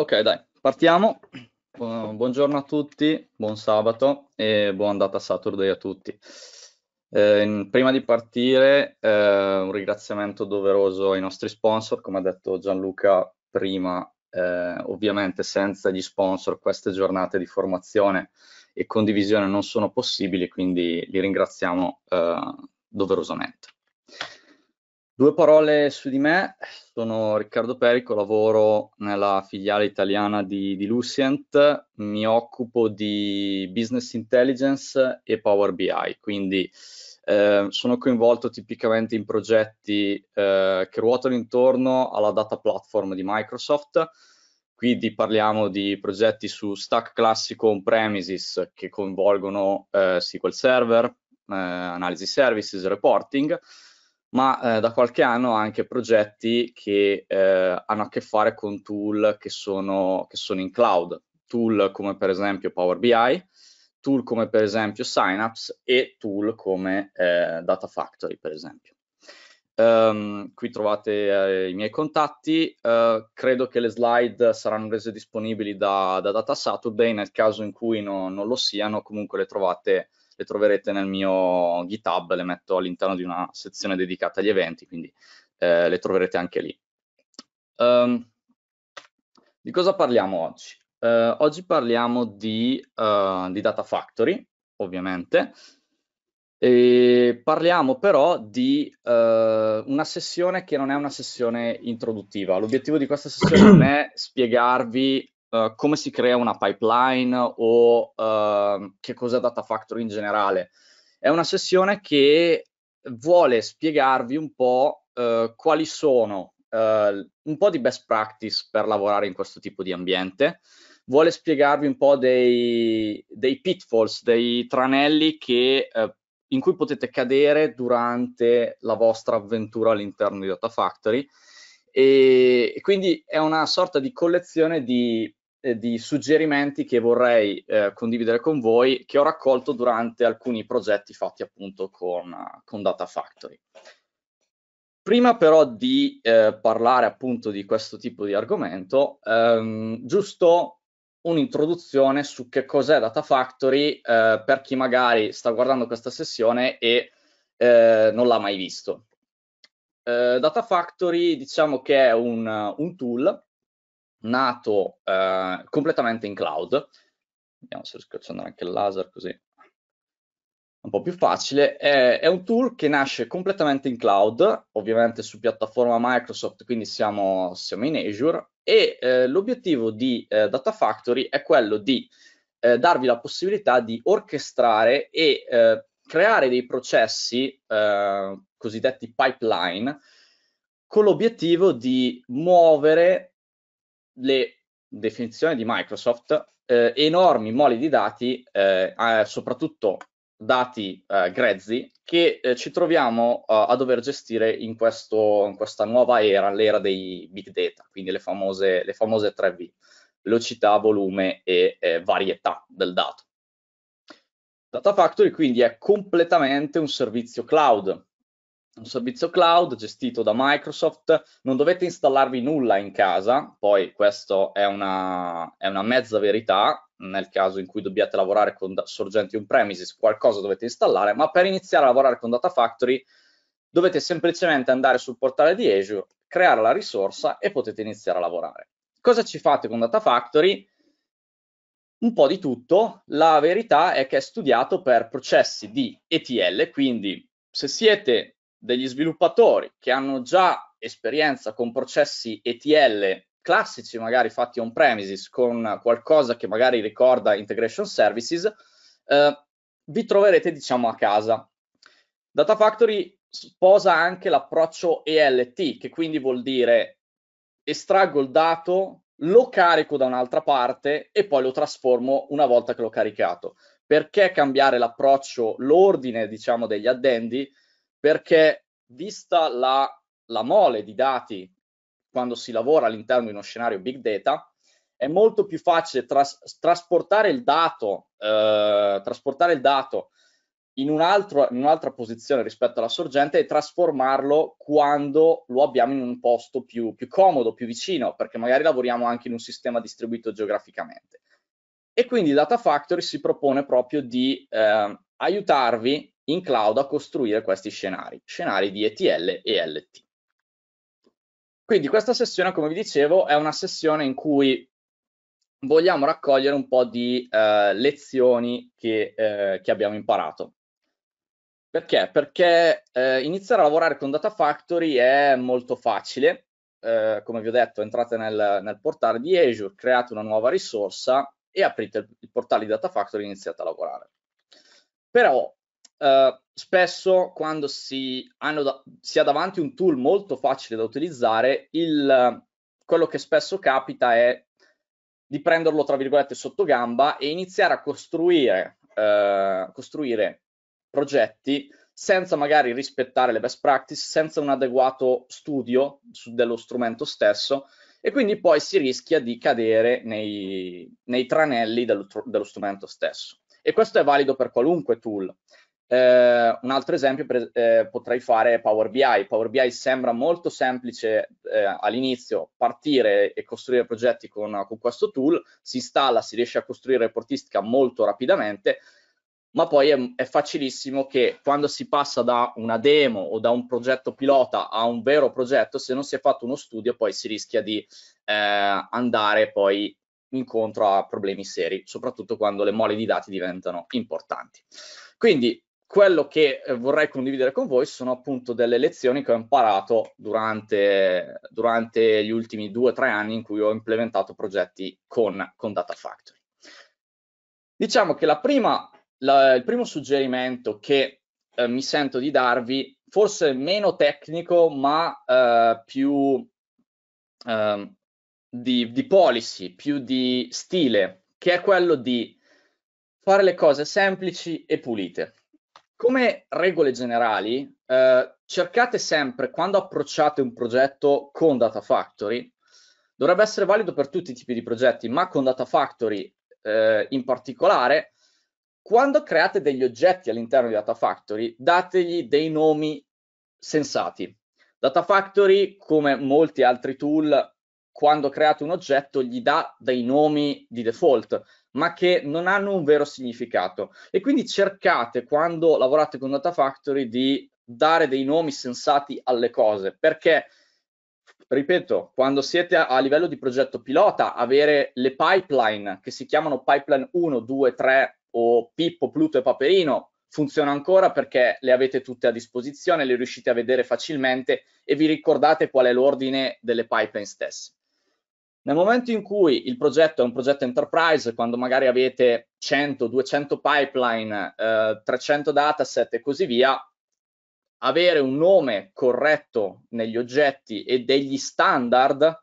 Ok, dai, partiamo. Buongiorno a tutti, buon sabato e buona data Saturday a tutti. Eh, prima di partire, eh, un ringraziamento doveroso ai nostri sponsor, come ha detto Gianluca prima, eh, ovviamente senza gli sponsor queste giornate di formazione e condivisione non sono possibili, quindi li ringraziamo eh, doverosamente. Due parole su di me, sono Riccardo Perico, lavoro nella filiale italiana di, di Lucent, mi occupo di business intelligence e Power BI, quindi eh, sono coinvolto tipicamente in progetti eh, che ruotano intorno alla data platform di Microsoft, quindi parliamo di progetti su stack classico on-premises che coinvolgono eh, SQL Server, eh, Analysis services, reporting, ma eh, da qualche anno anche progetti che eh, hanno a che fare con tool che sono, che sono, in cloud, tool come per esempio Power BI, tool come per esempio Synapse e tool come eh, Data Factory per esempio. Um, qui trovate eh, i miei contatti, uh, credo che le slide saranno rese disponibili da, da Data Saturday, nel caso in cui no, non lo siano comunque le trovate le troverete nel mio GitHub, le metto all'interno di una sezione dedicata agli eventi, quindi eh, le troverete anche lì. Um, di cosa parliamo oggi? Uh, oggi parliamo di, uh, di, Data Factory, ovviamente, e parliamo però di uh, una sessione che non è una sessione introduttiva. L'obiettivo di questa sessione non è spiegarvi eh, come si crea una pipeline o uh, che cos'è Data Factory in generale. È una sessione che vuole spiegarvi un po' uh, quali sono eh, un po' di best practice per lavorare in questo tipo di ambiente, vuole spiegarvi un po' dei, dei pitfalls, dei tranelli che, in cui potete cadere durante la vostra avventura all'interno di Data Factory e quindi è una sorta di collezione di eh, di suggerimenti che vorrei eh, condividere con voi che ho raccolto durante alcuni progetti fatti appunto con, con Data Factory. Prima però di eh, parlare appunto di questo tipo di argomento, ehm, giusto un'introduzione su che cos'è Data Factory eh, per chi magari sta guardando questa sessione e eh, non l'ha mai visto. Eh, Data Factory diciamo che è un, un tool nato eh, completamente in cloud. Vediamo se riesco a accendere anche il laser così un po' più facile, è, è, un tool che nasce completamente in cloud, ovviamente su piattaforma Microsoft, quindi siamo, siamo in Azure, e eh, l'obiettivo di eh, Data Factory è quello di eh, darvi la possibilità di orchestrare e eh, creare dei processi eh, cosiddetti pipeline con l'obiettivo di muovere le definizioni di Microsoft, eh, enormi moli di dati, eh, eh soprattutto dati eh, grezzi, che eh, ci troviamo eh, a dover gestire in, questo, in, questa nuova era, l'era dei big data, quindi le famose, le famose 3V, velocità, volume e varietà del dato. Data Factory quindi è completamente un servizio cloud, un servizio cloud gestito da Microsoft, non dovete installarvi nulla in casa, poi questo è una, è una mezza verità, nel caso in cui dobbiate lavorare con sorgenti on-premises qualcosa dovete installare, ma per iniziare a lavorare con Data Factory dovete semplicemente andare sul portale di Azure, creare la risorsa e potete iniziare a lavorare. Cosa ci fate con Data Factory? un po' di tutto, la verità è che è studiato per processi di ETL, quindi se siete degli sviluppatori che hanno già esperienza con processi ETL classici, magari fatti on premises, con qualcosa che magari ricorda integration services, eh, vi troverete diciamo a casa. Data Factory sposa anche l'approccio ELT, che quindi vuol dire estraggo il dato, lo carico da un'altra parte e poi lo trasformo una volta che l'ho caricato. Perché cambiare l'approccio, l'ordine diciamo degli addendi? perché vista la, la mole di dati quando si lavora all'interno di uno scenario big data, è molto più facile tras trasportare, il dato, eh, trasportare il dato, in, un'altra posizione rispetto alla sorgente e trasformarlo quando lo abbiamo in un posto più, più, comodo, più vicino, perché magari lavoriamo anche in un sistema distribuito geograficamente. E quindi Data Factory si propone proprio di eh, aiutarvi in cloud a costruire questi scenari, scenari di ETL e LT. Quindi questa sessione, come vi dicevo, è una sessione in cui vogliamo raccogliere un po' di eh, lezioni che, eh, che, abbiamo imparato. Perché? Perché eh, iniziare a lavorare con Data Factory è molto facile. Eh, come vi ho detto, entrate nel, nel, portale di Azure, create una nuova risorsa e aprite il, il portale di Data Factory e iniziate a lavorare. Però eh, spesso quando si, hanno da, si ha davanti un tool molto facile da utilizzare, il, quello che spesso capita è di prenderlo tra virgolette sotto gamba e iniziare a costruire, eh, costruire progetti senza magari rispettare le best practice, senza un adeguato studio su, dello strumento stesso e quindi poi si rischia di cadere nei, nei tranelli dello, dello strumento stesso. E questo è valido per qualunque tool. Eh, un altro esempio pre- eh, potrei fare è Power BI. Power BI sembra molto semplice eh, all'inizio partire e costruire progetti con, con, questo tool, si installa, si riesce a costruire reportistica molto rapidamente, ma poi è, è, facilissimo che quando si passa da una demo o da un progetto pilota a un vero progetto, se non si è fatto uno studio, poi si rischia di eh, andare poi incontro a problemi seri, soprattutto quando le mole di dati diventano importanti. Quindi quello che eh, vorrei condividere con voi sono appunto delle lezioni che ho imparato durante, durante gli ultimi due o tre anni in cui ho implementato progetti con, con Data Factory. Diciamo che la prima, la, il primo suggerimento che eh, mi sento di darvi, forse meno tecnico ma eh, più eh, di, di policy, più di stile, che è quello di fare le cose semplici e pulite come regole generali, eh, cercate sempre, quando approcciate un progetto con Data Factory, dovrebbe essere valido per tutti i tipi di progetti, ma con Data Factory eh, in particolare, quando create degli oggetti all'interno di Data Factory, dategli dei nomi sensati. Data Factory, come molti altri tool, quando create un oggetto gli dà dei nomi di default, ma che non hanno un vero significato. E quindi cercate, quando lavorate con Data Factory, di dare dei nomi sensati alle cose, perché, ripeto, quando siete a, a livello di progetto pilota, avere le pipeline, che si chiamano pipeline 1, 2, 3 o Pippo, Pluto e Paperino, funziona ancora perché le avete tutte a disposizione, le riuscite a vedere facilmente e vi ricordate qual è l'ordine delle pipeline stesse. Nel momento in cui il progetto è un progetto enterprise, quando magari avete 100, 200 pipeline, eh, 300 dataset e così via, avere un nome corretto negli oggetti e degli standard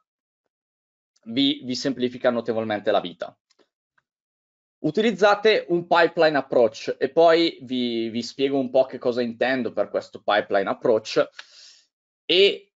vi, vi semplifica notevolmente la vita. Utilizzate un pipeline approach e poi vi, vi, spiego un po' che cosa intendo per questo pipeline approach e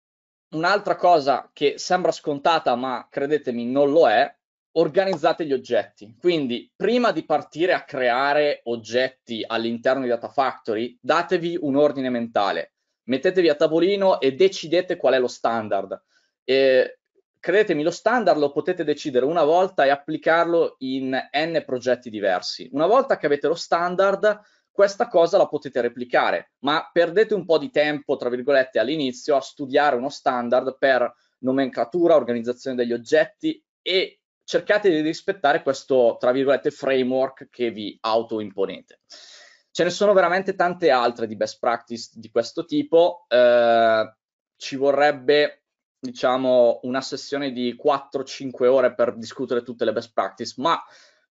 un'altra cosa che sembra scontata, ma credetemi non lo è, organizzate gli oggetti. Quindi, prima di partire a creare oggetti all'interno di Data Factory, datevi un ordine mentale. Mettetevi a tavolino e decidete qual è lo standard. E, credetemi, lo standard lo potete decidere una volta e applicarlo in n progetti diversi. Una volta che avete lo standard, questa cosa la potete replicare, ma perdete un po' di tempo, tra virgolette, all'inizio a studiare uno standard per nomenclatura, organizzazione degli oggetti e cercate di rispettare questo, tra virgolette, framework che vi autoimponete. Ce ne sono veramente tante altre di best practice di questo tipo, eh, ci vorrebbe diciamo una sessione di 4-5 ore per discutere tutte le best practice, ma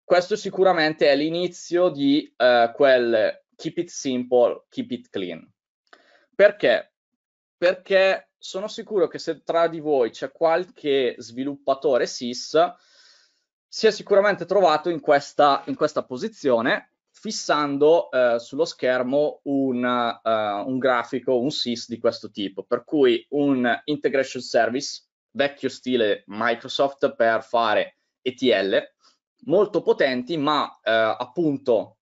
questo sicuramente è l'inizio di eh, quel keep it simple, keep it clean. Perché? Perché sono sicuro che se tra di voi c'è qualche sviluppatore SIS, si è sicuramente trovato in questa, in questa posizione fissando eh, sullo schermo un, uh, un grafico, un SIS di questo tipo, per cui un integration service, vecchio stile Microsoft per fare ETL, molto potenti, ma eh, appunto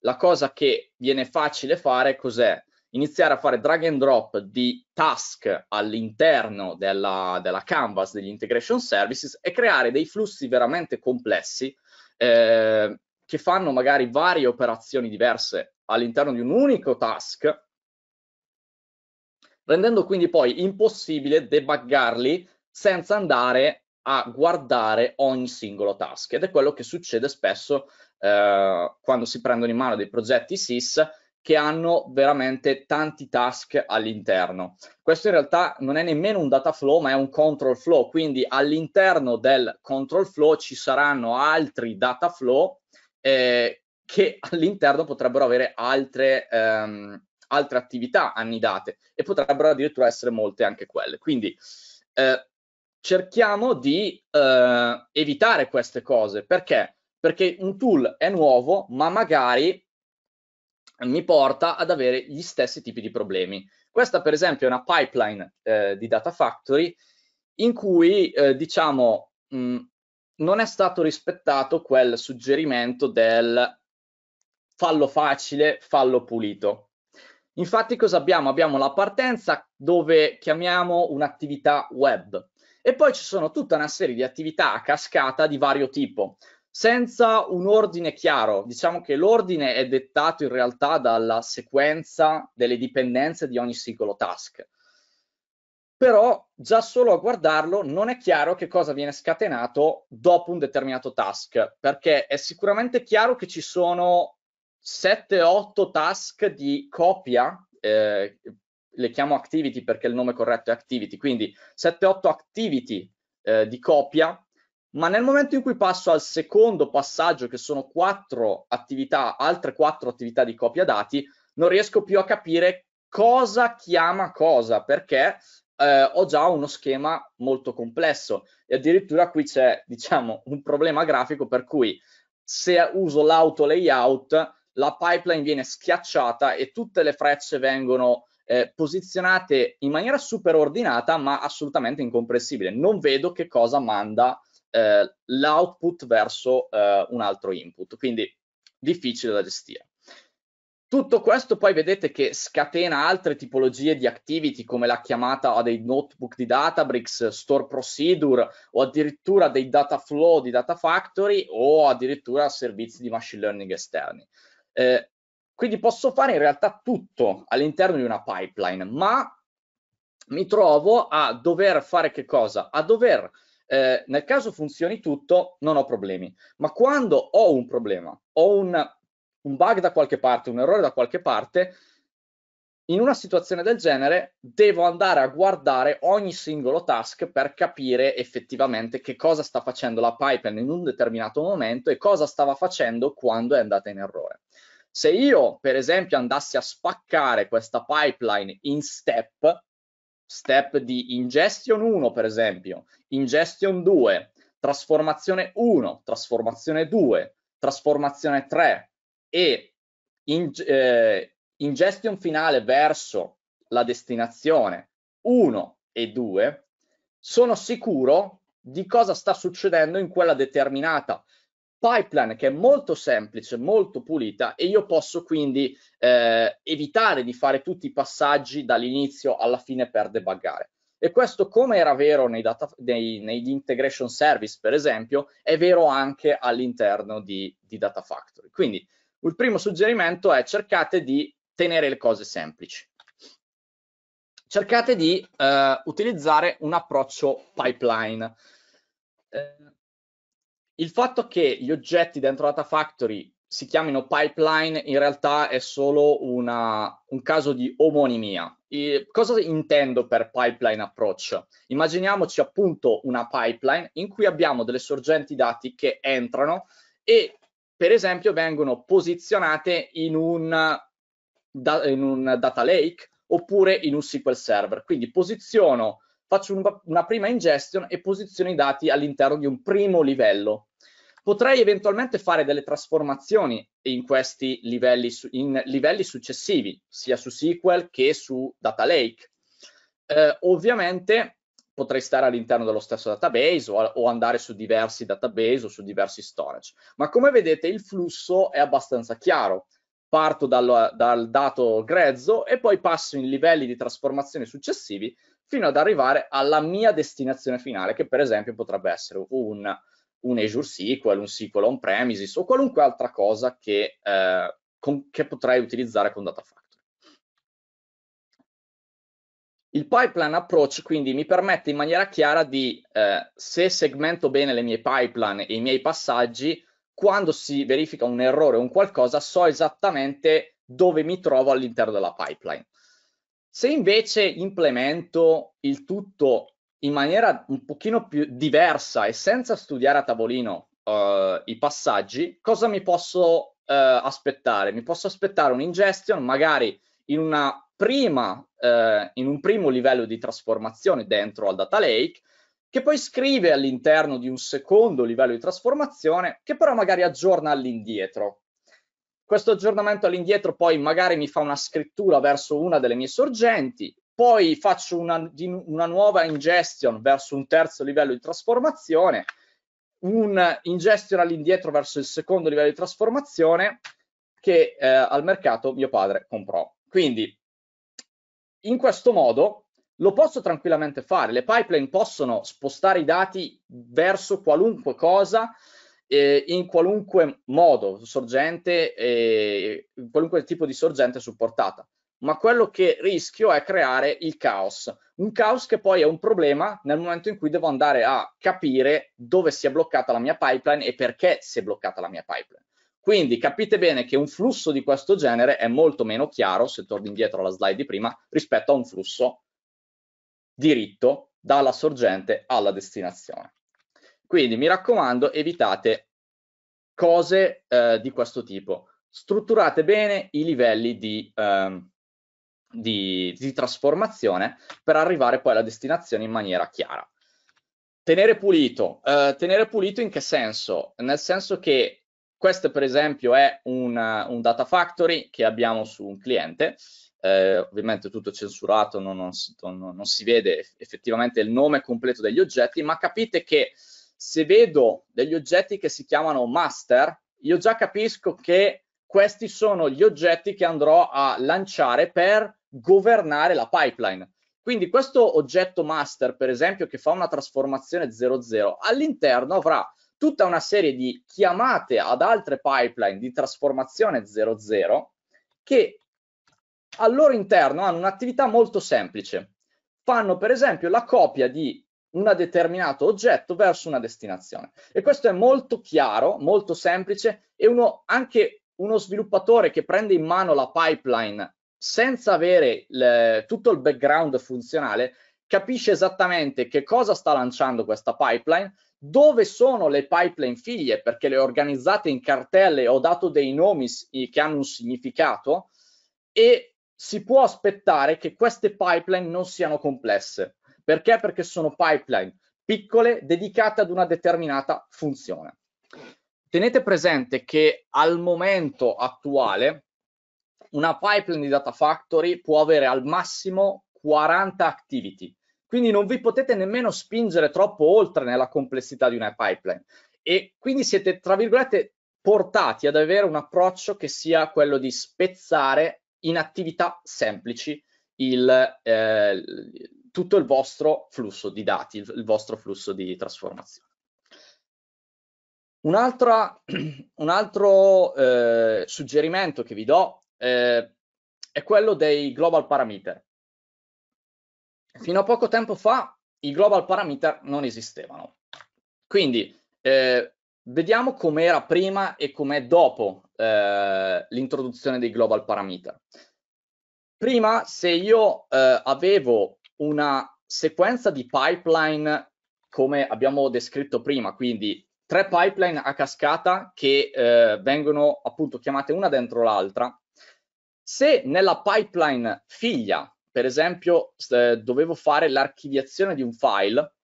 la cosa che viene facile fare cos'è? Iniziare a fare drag and drop di task all'interno della, della canvas degli integration services e creare dei flussi veramente complessi eh, che fanno magari varie operazioni diverse all'interno di un unico task, rendendo quindi poi impossibile debuggarli senza andare a guardare ogni singolo task ed è quello che succede spesso eh, quando si prendono in mano dei progetti SIS che hanno veramente tanti task all'interno. Questo in realtà non è nemmeno un data flow, ma è un control flow, quindi all'interno del control flow ci saranno altri data flow eh, che all'interno potrebbero avere altre, ehm, altre attività annidate e potrebbero addirittura essere molte anche quelle. Quindi eh, cerchiamo di eh, evitare queste cose. Perché? Perché un tool è nuovo, ma magari mi porta ad avere gli stessi tipi di problemi. Questa, per esempio, è una pipeline eh, di Data Factory in cui, eh, diciamo, mh, mm, non è stato rispettato quel suggerimento del fallo facile, fallo pulito. Infatti cosa abbiamo? Abbiamo la partenza dove chiamiamo un'attività web e poi ci sono tutta una serie di attività a cascata di vario tipo, senza un ordine chiaro. Diciamo che l'ordine è dettato in realtà dalla sequenza delle dipendenze di ogni singolo task. Però già solo a guardarlo non è chiaro che cosa viene scatenato dopo un determinato task, perché è sicuramente chiaro che ci sono 7-8 task di copia eh, le chiamo activity perché il nome corretto è activity, quindi 7-8 activity eh, di copia, ma nel momento in cui passo al secondo passaggio, che sono quattro attività, altre quattro attività di copia dati, non riesco più a capire cosa chiama cosa, perché eh, ho già uno schema molto complesso e addirittura qui c'è, diciamo, un problema grafico per cui se uso l'auto layout, la pipeline viene schiacciata e tutte le frecce vengono eh, posizionate in maniera super ordinata ma assolutamente incomprensibile. Non vedo che cosa manda eh, l'output verso eh, un altro input, quindi difficile da gestire. Tutto questo poi vedete che scatena altre tipologie di activity come la chiamata a dei notebook di Databricks, store procedure o addirittura dei data flow di Data Factory o addirittura servizi di machine learning esterni. Eh, quindi posso fare in realtà tutto all'interno di una pipeline, ma mi trovo a dover fare che cosa? A dover, eh, nel caso funzioni tutto, non ho problemi, ma quando ho un problema, ho un, un bug da qualche parte, un errore da qualche parte, in una situazione del genere devo andare a guardare ogni singolo task per capire effettivamente che cosa sta facendo la pipeline in un determinato momento e cosa stava facendo quando è andata in errore. Se io, per esempio, andassi a spaccare questa pipeline in step, step di ingestion 1, per esempio, ingestion 2, trasformazione 1, trasformazione 2, trasformazione 3 e in, eh, ingestion finale verso la destinazione 1 e 2, sono sicuro di cosa sta succedendo in quella determinata pipeline che è molto semplice, molto pulita e io posso quindi eh, evitare di fare tutti i passaggi dall'inizio alla fine per debuggare. E questo, come era vero nei data, nei, negli integration service, per esempio, è vero anche all'interno di, di Data Factory. Quindi il primo suggerimento è cercate di tenere le cose semplici. Cercate di eh, utilizzare un approccio pipeline. Eh, il fatto che gli oggetti dentro Data Factory si chiamino pipeline in realtà è solo una, un caso di omonimia. E cosa intendo per pipeline approach? Immaginiamoci appunto una pipeline in cui abbiamo delle sorgenti dati che entrano e per esempio vengono posizionate in un, in un data lake oppure in un SQL server. Quindi posiziono faccio un, una prima ingestion e posiziono i dati all'interno di un primo livello. Potrei eventualmente fare delle trasformazioni in questi livelli, in livelli successivi, sia su SQL che su Data Lake. Eh, ovviamente potrei stare all'interno dello stesso database o, o, andare su diversi database o su diversi storage. Ma come vedete il flusso è abbastanza chiaro. Parto dal, dal dato grezzo e poi passo in livelli di trasformazione successivi fino ad arrivare alla mia destinazione finale, che per esempio potrebbe essere un, un Azure SQL, un SQL on-premises o qualunque altra cosa che, eh, con, che potrei utilizzare con Data Factory. Il pipeline approach quindi mi permette in maniera chiara di, eh, se segmento bene le mie pipeline e i miei passaggi, quando si verifica un errore o un qualcosa, so esattamente dove mi trovo all'interno della pipeline. Se invece implemento il tutto in maniera un pochino più diversa e senza studiare a tavolino uh, i passaggi, cosa mi posso uh, aspettare? Mi posso aspettare un ingestion magari in, una prima, uh, in un primo livello di trasformazione dentro al data lake, che poi scrive all'interno di un secondo livello di trasformazione, che però magari aggiorna all'indietro. Questo aggiornamento all'indietro poi magari mi fa una scrittura verso una delle mie sorgenti, poi faccio una, una nuova ingestion verso un terzo livello di trasformazione, un ingestion all'indietro verso il secondo livello di trasformazione che eh, al mercato mio padre comprò. Quindi in questo modo lo posso tranquillamente fare, le pipeline possono spostare i dati verso qualunque cosa eh, in qualunque modo sorgente, eh, qualunque tipo di sorgente supportata. Ma quello che rischio è creare il caos, un caos che poi è un problema nel momento in cui devo andare a capire dove si è bloccata la mia pipeline e perché si è bloccata la mia pipeline. Quindi capite bene che un flusso di questo genere è molto meno chiaro, se torno indietro alla slide di prima, rispetto a un flusso diritto dalla sorgente alla destinazione. Quindi mi raccomando, evitate cose eh, di questo tipo. Strutturate bene i livelli di, eh, di, di trasformazione per arrivare poi alla destinazione in maniera chiara. Tenere pulito. Uh, tenere pulito in che senso? Nel senso che questo per esempio è un, un data factory che abbiamo su un cliente, eh, ovviamente tutto censurato, non, non, non, non, si vede effettivamente il nome completo degli oggetti, ma capite che se vedo degli oggetti che si chiamano master, io già capisco che questi sono gli oggetti che andrò a lanciare per governare la pipeline. Quindi questo oggetto master, per esempio, che fa una trasformazione 00, all'interno avrà tutta una serie di chiamate ad altre pipeline di trasformazione 00 che al loro interno hanno un'attività molto semplice. Fanno per esempio la copia di un determinato oggetto verso una destinazione. E questo è molto chiaro, molto semplice e uno, anche uno sviluppatore che prende in mano la pipeline senza avere le, tutto il background funzionale capisce esattamente che cosa sta lanciando questa pipeline, dove sono le pipeline figlie, perché le ho organizzate in cartelle, ho dato dei nomi che hanno un significato e si può aspettare che queste pipeline non siano complesse perché? Perché sono pipeline piccole dedicate ad una determinata funzione. Tenete presente che al momento attuale una pipeline di data factory può avere al massimo 40 activity, quindi non vi potete nemmeno spingere troppo oltre nella complessità di una pipeline e quindi siete tra virgolette portati ad avere un approccio che sia quello di spezzare in attività semplici il, eh, tutto il vostro flusso di dati, il vostro flusso di trasformazione. Un, altro, un altro eh, suggerimento che vi do eh, è quello dei global parameter. Fino a poco tempo fa i global parameter non esistevano. Quindi eh, vediamo com'era prima e com'è dopo eh, l'introduzione dei global parameter. Prima, se io eh, avevo una sequenza di pipeline come abbiamo descritto prima, quindi tre pipeline a cascata che eh, vengono appunto chiamate una dentro l'altra. Se nella pipeline figlia, per esempio, eh, dovevo fare l'archiviazione di un file,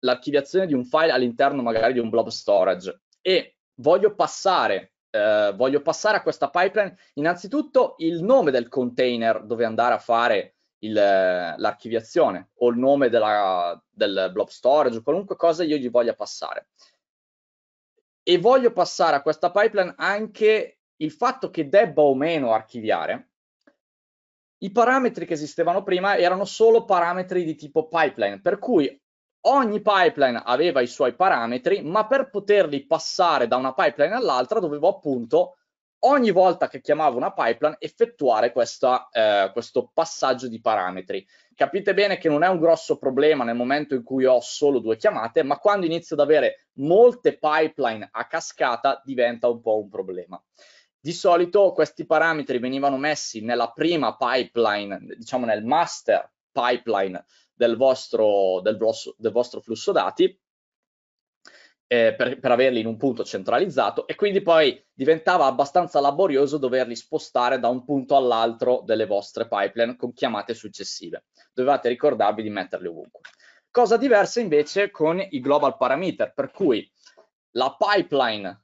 l'archiviazione di un file all'interno magari di un blob storage e voglio passare, eh, voglio passare a questa pipeline innanzitutto il nome del container dove andare a fare il, l'archiviazione o il nome della, del blob storage o qualunque cosa io gli voglia passare. E voglio passare a questa pipeline anche il fatto che debba o meno archiviare. I parametri che esistevano prima erano solo parametri di tipo pipeline, per cui ogni pipeline aveva i suoi parametri, ma per poterli passare da una pipeline all'altra dovevo appunto ogni volta che chiamavo una pipeline effettuare questa, eh, questo passaggio di parametri. Capite bene che non è un grosso problema nel momento in cui ho solo due chiamate, ma quando inizio ad avere molte pipeline a cascata diventa un po' un problema. Di solito questi parametri venivano messi nella prima pipeline, diciamo nel master pipeline del vostro, del vostro, del vostro flusso dati, eh, per, per, averli in un punto centralizzato e quindi poi diventava abbastanza laborioso doverli spostare da un punto all'altro delle vostre pipeline con chiamate successive. Dovevate ricordarvi di metterli ovunque. Cosa diversa invece con i global parameter, per cui la pipeline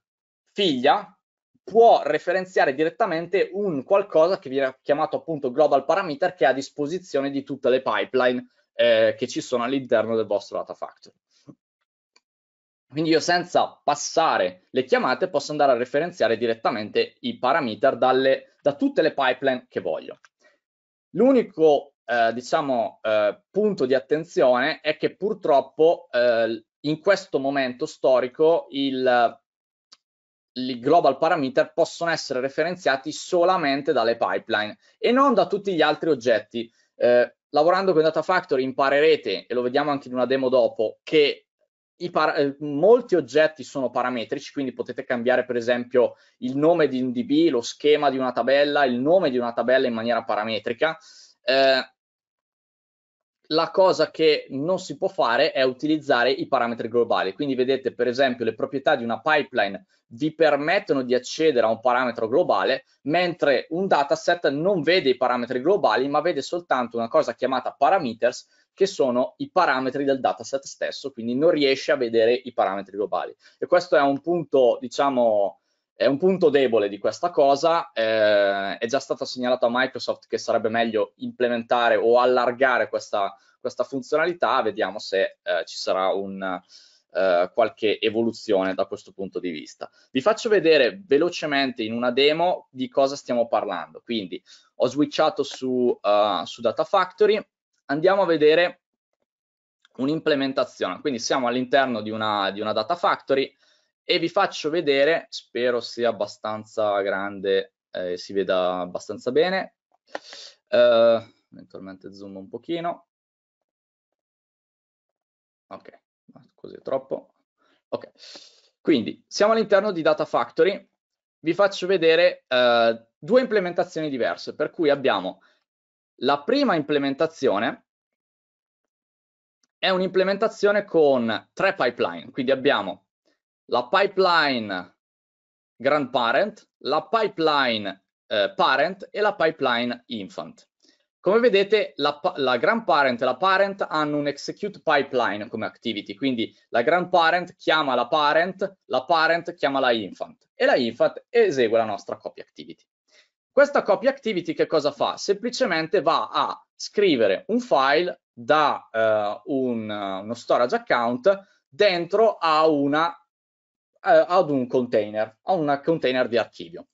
figlia può referenziare direttamente un qualcosa che viene chiamato appunto global parameter che è a disposizione di tutte le pipeline eh, che ci sono all'interno del vostro data factory. Quindi io senza passare le chiamate posso andare a referenziare direttamente i parameter dalle, da tutte le pipeline che voglio. L'unico eh, diciamo, eh, punto di attenzione è che purtroppo eh, in questo momento storico il, i global parameter possono essere referenziati solamente dalle pipeline e non da tutti gli altri oggetti. Eh, lavorando con Data Factory imparerete, e lo vediamo anche in una demo dopo, che Para- eh, molti oggetti sono parametrici, quindi potete cambiare per esempio il nome di un DB, lo schema di una tabella, il nome di una tabella in maniera parametrica. Eh, la cosa che non si può fare è utilizzare i parametri globali. Quindi vedete per esempio le proprietà di una pipeline vi permettono di accedere a un parametro globale, mentre un dataset non vede i parametri globali, ma vede soltanto una cosa chiamata parameters, che sono i parametri del dataset stesso, quindi non riesce a vedere i parametri globali. E questo è un punto, diciamo, è un punto debole di questa cosa, eh, è già stato segnalato a Microsoft che sarebbe meglio implementare o allargare questa, questa funzionalità, vediamo se eh, ci sarà un, eh, qualche evoluzione da questo punto di vista. Vi faccio vedere velocemente in una demo di cosa stiamo parlando, quindi ho switchato su, uh, su Data Factory, andiamo a vedere un'implementazione. Quindi siamo all'interno di una, di una data factory e vi faccio vedere, spero sia abbastanza grande, eh, si veda abbastanza bene. Uh, eventualmente zoom un pochino. Ok, così è troppo. Ok, quindi siamo all'interno di Data Factory. Vi faccio vedere uh, due implementazioni diverse, per cui abbiamo la prima implementazione è un'implementazione con tre pipeline, quindi abbiamo la pipeline grandparent, la pipeline eh, parent e la pipeline infant. Come vedete la, la grandparent e la parent hanno un execute pipeline come activity, quindi la grandparent chiama la parent, la parent chiama la infant e la infant esegue la nostra copy activity. Questa copy activity che cosa fa? Semplicemente va a scrivere un file da eh, un, eh, uno storage account dentro a una, eh, ad un container, a un container di archivio.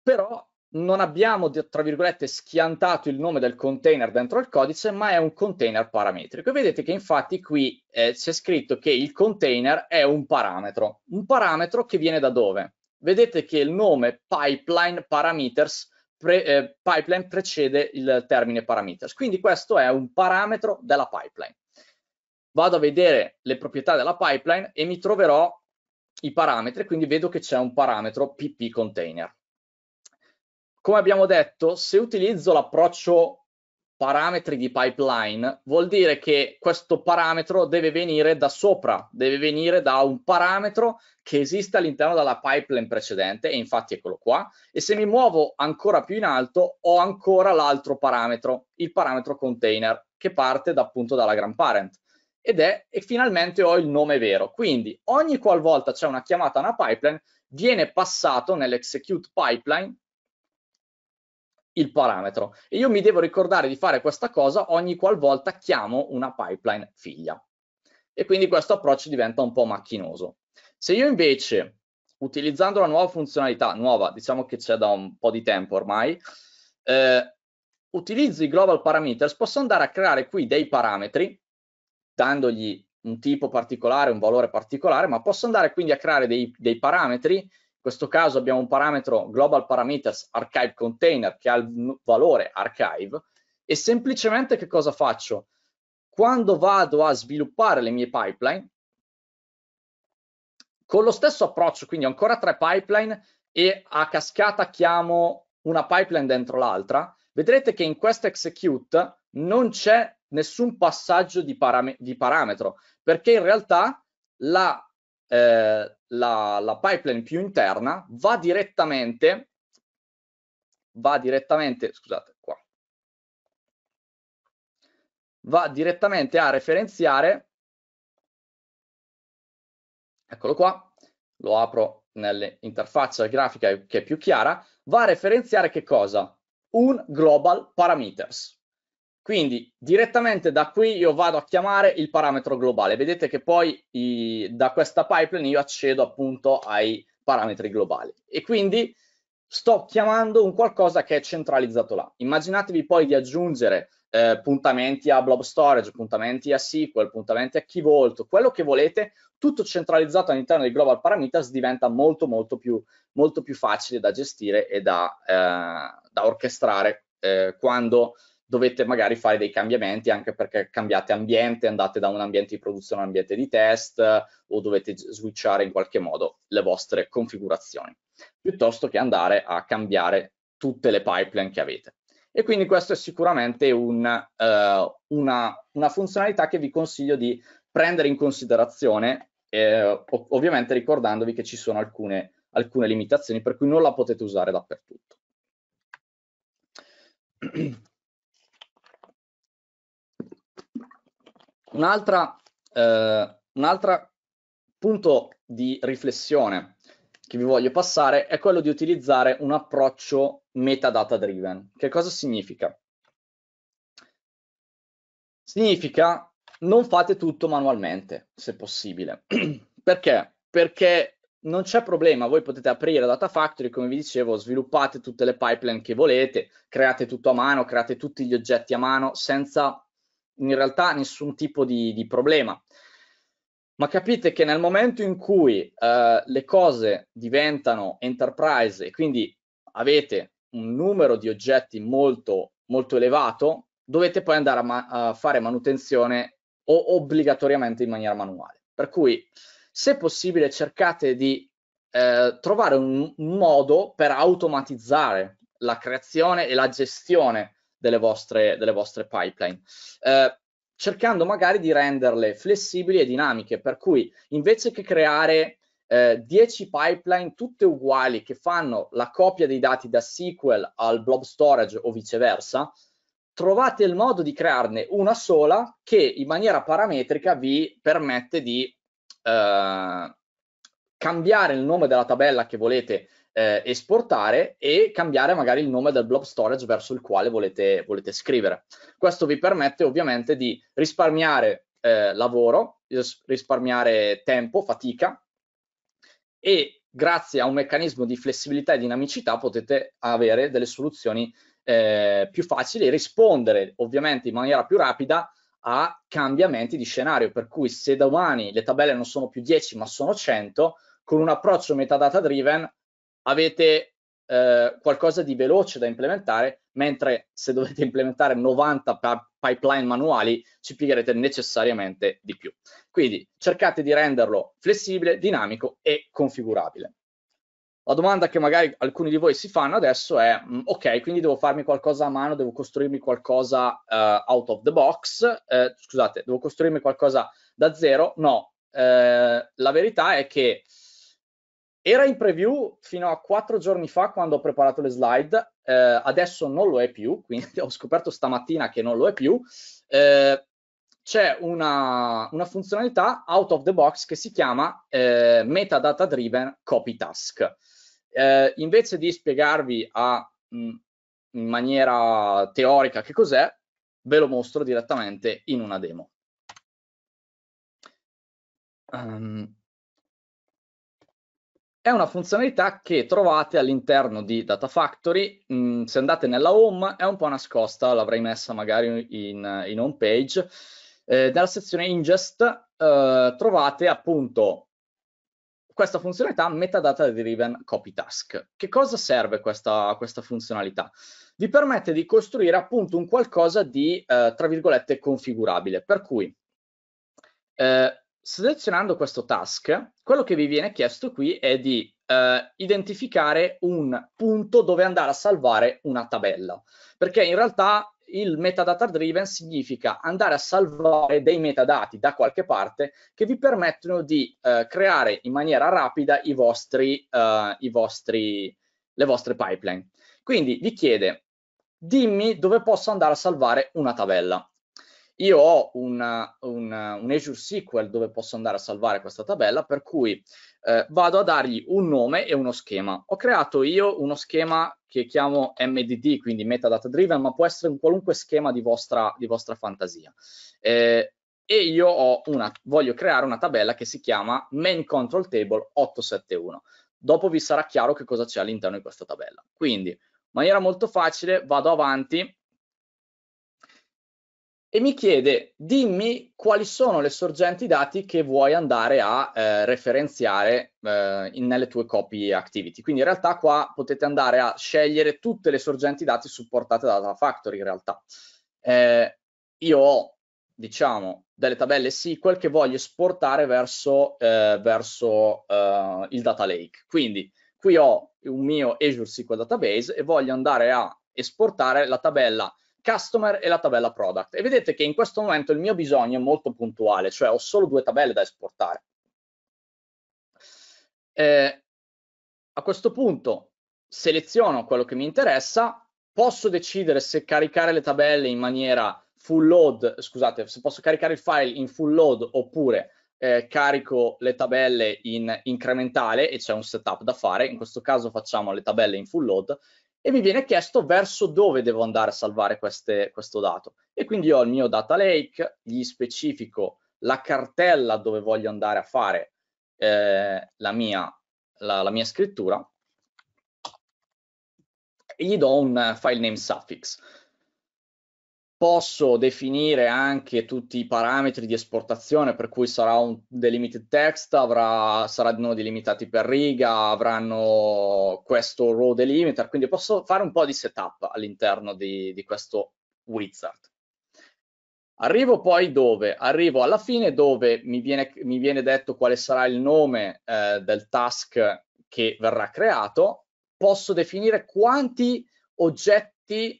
Però non abbiamo, tra virgolette, schiantato il nome del container dentro il codice, ma è un container parametrico. Vedete che infatti qui eh, c'è scritto che il container è un parametro. Un parametro che viene da dove? vedete che il nome pipeline parameters pre, eh, pipeline precede il termine parameters quindi questo è un parametro della pipeline vado a vedere le proprietà della pipeline e mi troverò i parametri quindi vedo che c'è un parametro pp container come abbiamo detto se utilizzo l'approccio parametri di pipeline vuol dire che questo parametro deve venire da sopra, deve venire da un parametro che esiste all'interno della pipeline precedente e infatti eccolo qua e se mi muovo ancora più in alto ho ancora l'altro parametro, il parametro container che parte da, appunto dalla grand parent ed è e finalmente ho il nome vero. Quindi ogni qualvolta c'è una chiamata a una pipeline viene passato nell'execute pipeline il parametro e io mi devo ricordare di fare questa cosa ogni qualvolta chiamo una pipeline figlia e quindi questo approccio diventa un po' macchinoso. Se io invece utilizzando la nuova funzionalità, nuova diciamo che c'è da un po' di tempo ormai, eh, utilizzo i global parameters, posso andare a creare qui dei parametri dandogli un tipo particolare, un valore particolare, ma posso andare quindi a creare dei, dei parametri in questo caso abbiamo un parametro global parameters archive container che ha il valore archive e semplicemente che cosa faccio? Quando vado a sviluppare le mie pipeline, con lo stesso approccio, quindi ancora tre pipeline e a cascata chiamo una pipeline dentro l'altra, vedrete che in questa execute non c'è nessun passaggio di, param di parametro, perché in realtà la eh, la, la, pipeline più interna va direttamente, va direttamente, scusate, qua, va direttamente a referenziare, eccolo qua, lo apro nell'interfaccia grafica che è più chiara, va a referenziare che cosa? Un global parameters. Quindi direttamente da qui io vado a chiamare il parametro globale. Vedete che poi i, da questa pipeline io accedo appunto ai parametri globali e quindi sto chiamando un qualcosa che è centralizzato là. Immaginatevi poi di aggiungere eh, puntamenti a blob storage, puntamenti a SQL, puntamenti a key vault, quello che volete, tutto centralizzato all'interno di Global Parameters diventa molto molto più, molto più facile da gestire e da, eh, da orchestrare eh, quando dovete magari fare dei cambiamenti anche perché cambiate ambiente, andate da un ambiente di produzione a un ambiente di test o dovete switchare in qualche modo le vostre configurazioni, piuttosto che andare a cambiare tutte le pipeline che avete. E quindi questa è sicuramente un, uh, una, una, funzionalità che vi consiglio di prendere in considerazione, eh, ovviamente ricordandovi che ci sono alcune, alcune limitazioni per cui non la potete usare dappertutto. Un'altra, eh, un altro punto di riflessione che vi voglio passare è quello di utilizzare un approccio metadata driven. Che cosa significa? Significa non fate tutto manualmente, se possibile. Perché? Perché non c'è problema, voi potete aprire Data Factory, come vi dicevo, sviluppate tutte le pipeline che volete, create tutto a mano, create tutti gli oggetti a mano senza in realtà nessun tipo di, di problema. Ma capite che nel momento in cui eh, le cose diventano enterprise e quindi avete un numero di oggetti molto, molto elevato, dovete poi andare a, ma a fare manutenzione o obbligatoriamente in maniera manuale. Per cui, se possibile, cercate di eh, trovare un, un modo per automatizzare la creazione e la gestione delle vostre, delle vostre pipeline. Eh, cercando magari di renderle flessibili e dinamiche, per cui invece che creare eh, 10 pipeline tutte uguali che fanno la copia dei dati da SQL al blob storage o viceversa, trovate il modo di crearne una sola che in maniera parametrica vi permette di eh, cambiare il nome della tabella che volete eh, esportare e cambiare magari il nome del blob storage verso il quale volete, volete scrivere. Questo vi permette ovviamente di risparmiare eh, lavoro, risparmiare tempo, fatica e grazie a un meccanismo di flessibilità e dinamicità potete avere delle soluzioni eh, più facili e rispondere ovviamente in maniera più rapida a cambiamenti di scenario, per cui se domani le tabelle non sono più 10 ma sono 100, con un approccio metadata driven avete eh, qualcosa di veloce da implementare, mentre se dovete implementare 90 pipeline manuali ci piegherete necessariamente di più. Quindi cercate di renderlo flessibile, dinamico e configurabile. La domanda che magari alcuni di voi si fanno adesso è, mm, ok, quindi devo farmi qualcosa a mano, devo costruirmi qualcosa uh, out of the box, eh, scusate, devo costruirmi qualcosa da zero? No, eh, la verità è che era in preview fino a quattro giorni fa quando ho preparato le slide, eh, adesso non lo è più, quindi ho scoperto stamattina che non lo è più. Eh, c'è una, una, funzionalità out of the box che si chiama eh, Metadata Driven Copy Task. Eh, invece di spiegarvi a, mm, in maniera teorica che cos'è, ve lo mostro direttamente in una demo. Um, è una funzionalità che trovate all'interno di Data Factory, mh, mm, se andate nella home è un po' nascosta, l'avrei messa magari in, in home page, eh, nella sezione ingest eh, trovate appunto questa funzionalità metadata driven copy task. Che cosa serve questa, questa funzionalità? Vi permette di costruire appunto un qualcosa di, eh, tra virgolette, configurabile, per cui eh, selezionando questo task, quello che vi viene chiesto qui è di eh, identificare un punto dove andare a salvare una tabella, perché in realtà il metadata driven significa andare a salvare dei metadati da qualche parte che vi permettono di eh, creare in maniera rapida i vostri, eh, i vostri, le vostre pipeline. Quindi vi chiede dimmi dove posso andare a salvare una tabella io ho una, una, un Azure SQL dove posso andare a salvare questa tabella, per cui eh, vado a dargli un nome e uno schema. Ho creato io uno schema che chiamo MDD, quindi metadata driven, ma può essere un qualunque schema di vostra, di vostra fantasia. Eh, e io una, voglio creare una tabella che si chiama main control table 871. Dopo vi sarà chiaro che cosa c'è all'interno di questa tabella. Quindi, in maniera molto facile, vado avanti e mi chiede dimmi quali sono le sorgenti dati che vuoi andare a eh, referenziare eh, in, nelle tue copy activity. Quindi in realtà qua potete andare a scegliere tutte le sorgenti dati supportate da Data Factory in realtà. Eh, io ho diciamo delle tabelle SQL che voglio esportare verso, eh, verso eh, il data lake. Quindi qui ho un mio Azure SQL Database e voglio andare a esportare la tabella customer e la tabella product e vedete che in questo momento il mio bisogno è molto puntuale, cioè ho solo due tabelle da esportare. Eh, a questo punto seleziono quello che mi interessa, posso decidere se caricare le tabelle in maniera full load, scusate, se posso caricare il file in full load oppure eh, carico le tabelle in incrementale e c'è un setup da fare, in questo caso facciamo le tabelle in full load e mi viene chiesto verso dove devo andare a salvare queste, questo dato. E quindi ho il mio data lake, gli specifico la cartella dove voglio andare a fare eh, la, mia, la, la mia scrittura e gli do un file name suffix posso definire anche tutti i parametri di esportazione, per cui sarà un delimited text, avrà, saranno delimitati per riga, avranno questo row delimiter, quindi posso fare un po' di setup all'interno di, di questo wizard. Arrivo poi dove? Arrivo alla fine dove mi viene, mi viene detto quale sarà il nome eh, del task che verrà creato, posso definire quanti oggetti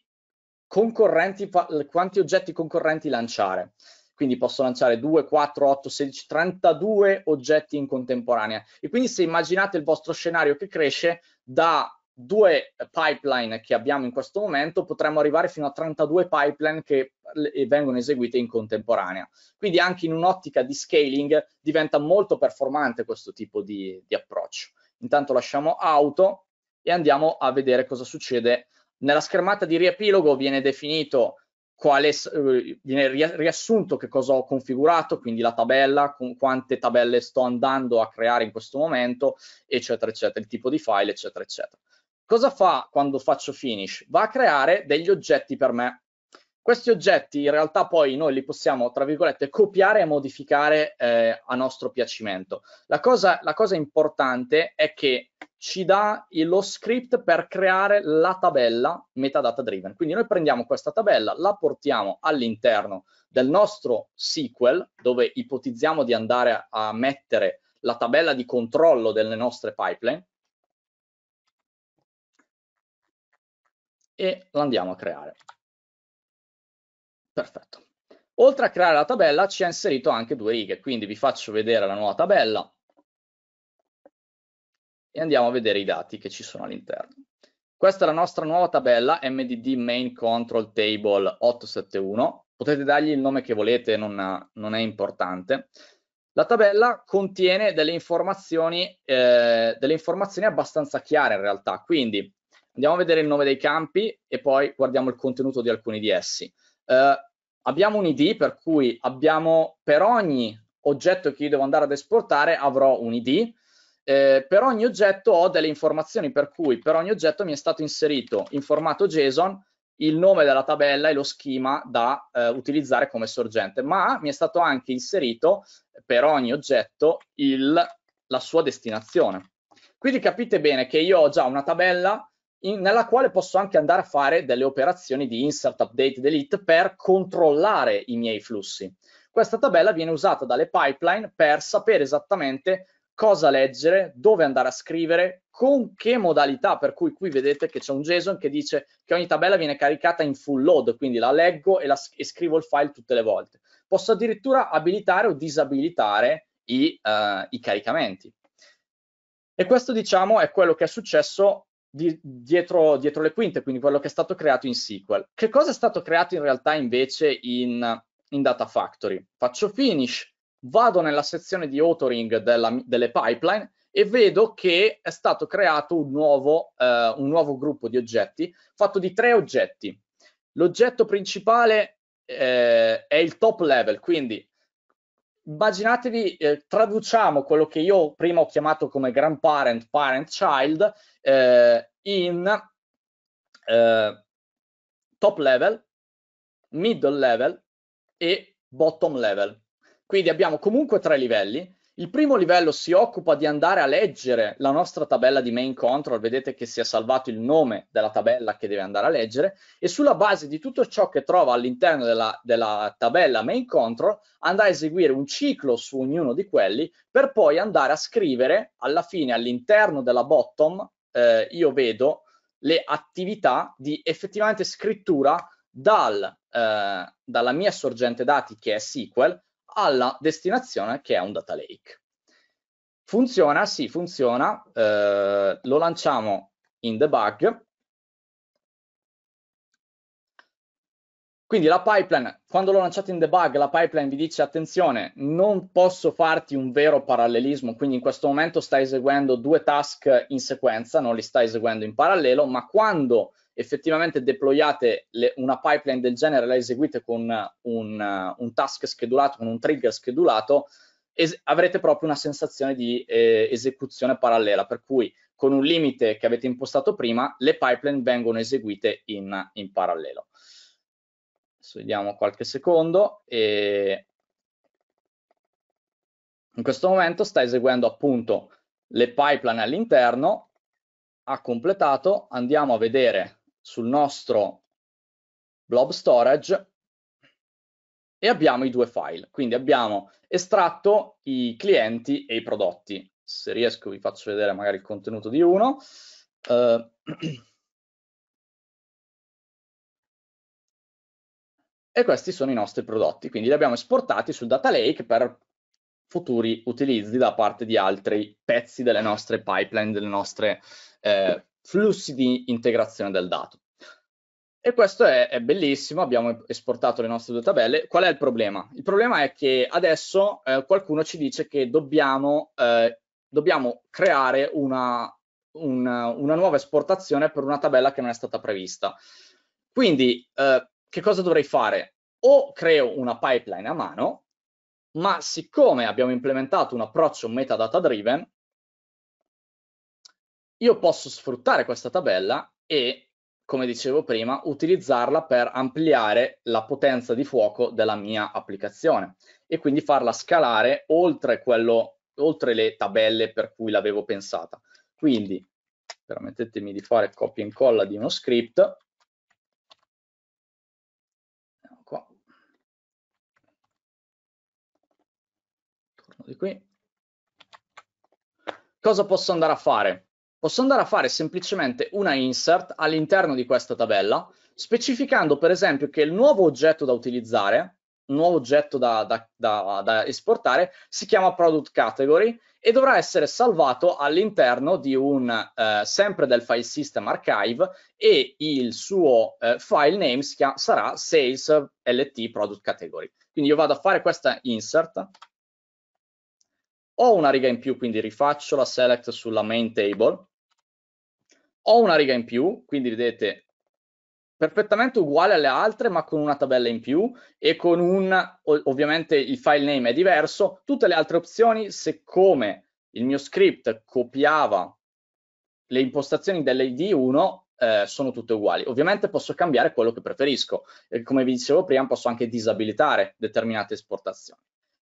concorrenti, quanti oggetti concorrenti lanciare. Quindi posso lanciare 2, 4, 8, 16, 32 oggetti in contemporanea. E quindi se immaginate il vostro scenario che cresce da due pipeline che abbiamo in questo momento, potremmo arrivare fino a 32 pipeline che vengono eseguite in contemporanea. Quindi anche in un'ottica di scaling diventa molto performante questo tipo di, di approccio. Intanto lasciamo auto e andiamo a vedere cosa succede nella schermata di riepilogo viene definito quale, eh, viene riassunto che cosa ho configurato, quindi la tabella, con quante tabelle sto andando a creare in questo momento, eccetera, eccetera, il tipo di file, eccetera, eccetera. Cosa fa quando faccio finish? Va a creare degli oggetti per me. Questi oggetti in realtà poi noi li possiamo, tra virgolette, copiare e modificare eh, a nostro piacimento. La cosa, la cosa, importante è che ci dà lo script per creare la tabella metadata driven. Quindi noi prendiamo questa tabella, la portiamo all'interno del nostro SQL, dove ipotizziamo di andare a mettere la tabella di controllo delle nostre pipeline, e la andiamo a creare. Perfetto. Oltre a creare la tabella ci ha inserito anche due righe, quindi vi faccio vedere la nuova tabella e andiamo a vedere i dati che ci sono all'interno. Questa è la nostra nuova tabella MDD Main Control Table 871, potete dargli il nome che volete, non, ha, non è importante. La tabella contiene delle informazioni, eh, delle informazioni abbastanza chiare in realtà, quindi andiamo a vedere il nome dei campi e poi guardiamo il contenuto di alcuni di essi. Eh, abbiamo un ID per cui abbiamo per ogni oggetto che io devo andare ad esportare avrò un ID, eh, per ogni oggetto ho delle informazioni per cui per ogni oggetto mi è stato inserito in formato JSON il nome della tabella e lo schema da eh, utilizzare come sorgente, ma mi è stato anche inserito per ogni oggetto il, la sua destinazione. Quindi capite bene che io ho già una tabella in, nella quale posso anche andare a fare delle operazioni di insert, update, delete per controllare i miei flussi. Questa tabella viene usata dalle pipeline per sapere esattamente cosa leggere, dove andare a scrivere, con che modalità, per cui qui vedete che c'è un JSON che dice che ogni tabella viene caricata in full load, quindi la leggo e, la, e scrivo il file tutte le volte. Posso addirittura abilitare o disabilitare i, uh, i caricamenti. E questo diciamo è quello che è successo di, dietro, dietro le quinte, quindi quello che è stato creato in SQL. Che cosa è stato creato in realtà invece in, in Data Factory? Faccio finish, vado nella sezione di authoring della, delle pipeline e vedo che è stato creato un nuovo, eh, un nuovo gruppo di oggetti fatto di tre oggetti. L'oggetto principale eh, è il top level, quindi immaginatevi, eh, traduciamo quello che io prima ho chiamato come grandparent, parent, child, eh, in eh, top level, middle level e bottom level. Quindi abbiamo comunque tre livelli il primo livello si occupa di andare a leggere la nostra tabella di main control, vedete che si è salvato il nome della tabella che deve andare a leggere e sulla base di tutto ciò che trova all'interno della, della tabella main control andrà a eseguire un ciclo su ognuno di quelli per poi andare a scrivere alla fine all'interno della bottom eh, io vedo le attività di effettivamente scrittura dal, eh, dalla mia sorgente dati che è SQL alla destinazione che è un data lake. Funziona? Sì, funziona. Eh, lo lanciamo in debug. Quindi la pipeline, quando l'ho lanciato in debug, la pipeline vi dice attenzione, non posso farti un vero parallelismo, quindi in questo momento stai eseguendo due task in sequenza, non li stai eseguendo in parallelo, ma quando effettivamente deployate le, una pipeline del genere, la eseguite con un, un task schedulato, con un trigger schedulato, es- avrete proprio una sensazione di eh, esecuzione parallela, per cui con un limite che avete impostato prima, le pipeline vengono eseguite in, in parallelo. Adesso vediamo qualche secondo e in questo momento sta eseguendo appunto le pipeline all'interno, ha completato, andiamo a vedere sul nostro blob storage e abbiamo i due file. Quindi abbiamo estratto i clienti e i prodotti. Se riesco vi faccio vedere magari il contenuto di uno. Uh, e questi sono i nostri prodotti, quindi li abbiamo esportati sul data lake per futuri utilizzi da parte di altri pezzi delle nostre pipeline, delle nostre eh, flussi di integrazione del dato. E questo è, è, bellissimo, abbiamo esportato le nostre due tabelle. Qual è il problema? Il problema è che adesso eh, qualcuno ci dice che dobbiamo, eh, dobbiamo creare una, una, una, nuova esportazione per una tabella che non è stata prevista. Quindi, eh, che cosa dovrei fare? O creo una pipeline a mano, ma siccome abbiamo implementato un approccio metadata driven, io posso sfruttare questa tabella e, come dicevo prima, utilizzarla per ampliare la potenza di fuoco della mia applicazione e quindi farla scalare oltre, quello, oltre le tabelle per cui l'avevo pensata. Quindi permettetemi di fare copia e incolla di uno script. Qua. Torno di qui. Cosa posso andare a fare? posso andare a fare semplicemente una insert all'interno di questa tabella, specificando per esempio che il nuovo oggetto da utilizzare, nuovo oggetto da, da, da, da esportare, si chiama product category e dovrà essere salvato all'interno di un, eh, sempre del file system archive e il suo eh, file name sarà sales lt product category. Quindi io vado a fare questa insert, ho una riga in più, quindi rifaccio la select sulla main table, ho una riga in più, quindi vedete perfettamente uguale alle altre ma con una tabella in più e con un ovviamente il file name è diverso tutte le altre opzioni siccome il mio script copiava le impostazioni dell'id1 eh, sono tutte uguali ovviamente posso cambiare quello che preferisco e come vi dicevo prima posso anche disabilitare determinate esportazioni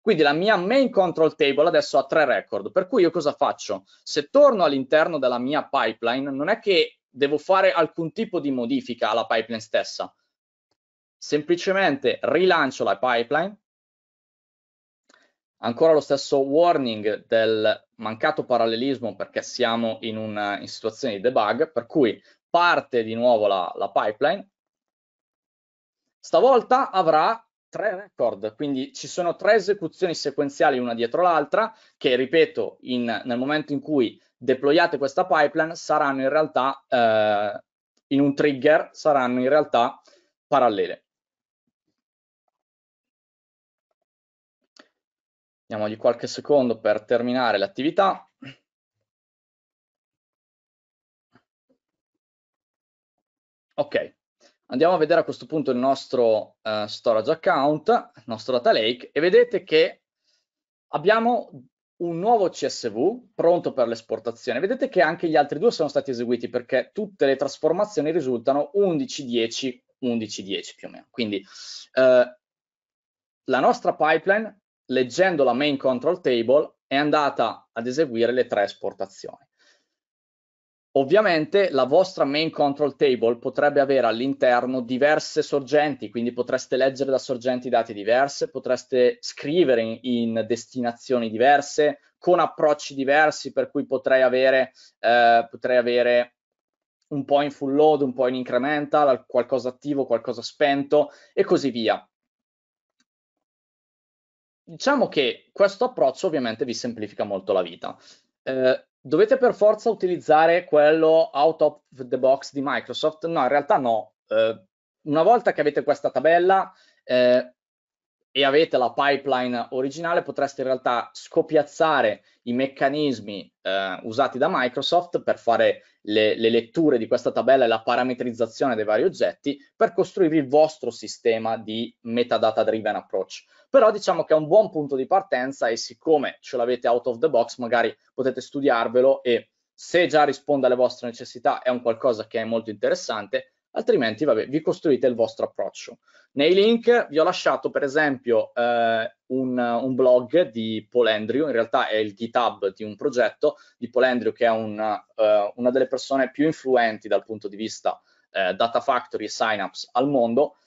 quindi la mia main control table adesso ha tre record, per cui io cosa faccio? Se torno all'interno della mia pipeline, non è che devo fare alcun tipo di modifica alla pipeline stessa, semplicemente rilancio la pipeline, ancora lo stesso warning del mancato parallelismo perché siamo in, una, in situazione di debug, per cui parte di nuovo la, la pipeline, stavolta avrà tre record, quindi ci sono tre esecuzioni sequenziali una dietro l'altra che, ripeto, in, nel momento in cui deployate questa pipeline saranno in realtà, eh, in un trigger, saranno in realtà parallele. Diamogli qualche secondo per terminare l'attività. Ok, Andiamo a vedere a questo punto il nostro uh, storage account, il nostro data lake, e vedete che abbiamo un nuovo CSV pronto per l'esportazione. Vedete che anche gli altri due sono stati eseguiti perché tutte le trasformazioni risultano 11.10, 11.10 più o meno. Quindi eh, la nostra pipeline, leggendo la main control table, è andata ad eseguire le tre esportazioni. Ovviamente la vostra main control table potrebbe avere all'interno diverse sorgenti, quindi potreste leggere da sorgenti dati diverse, potreste scrivere in, destinazioni diverse, con approcci diversi, per cui potrei avere, eh, potrei avere un po' in full load, un po' in incremental, qualcosa attivo, qualcosa spento e così via. Diciamo che questo approccio ovviamente vi semplifica molto la vita. Eh, dovete per forza utilizzare quello out of the box di Microsoft? No, in realtà no. Eh, una volta che avete questa tabella eh, e avete la pipeline originale, potreste in realtà scopiazzare i meccanismi eh, usati da Microsoft per fare le, le, letture di questa tabella e la parametrizzazione dei vari oggetti per costruire il vostro sistema di metadata driven approach però diciamo che è un buon punto di partenza e siccome ce l'avete out of the box, magari potete studiarvelo e se già risponde alle vostre necessità è un qualcosa che è molto interessante, altrimenti vabbè, vi costruite il vostro approccio. Nei link vi ho lasciato per esempio eh, un, un, blog di Paul Andrew, in realtà è il GitHub di un progetto di Paul Andrew che è una, eh, una delle persone più influenti dal punto di vista eh, Data Factory e Synapse al mondo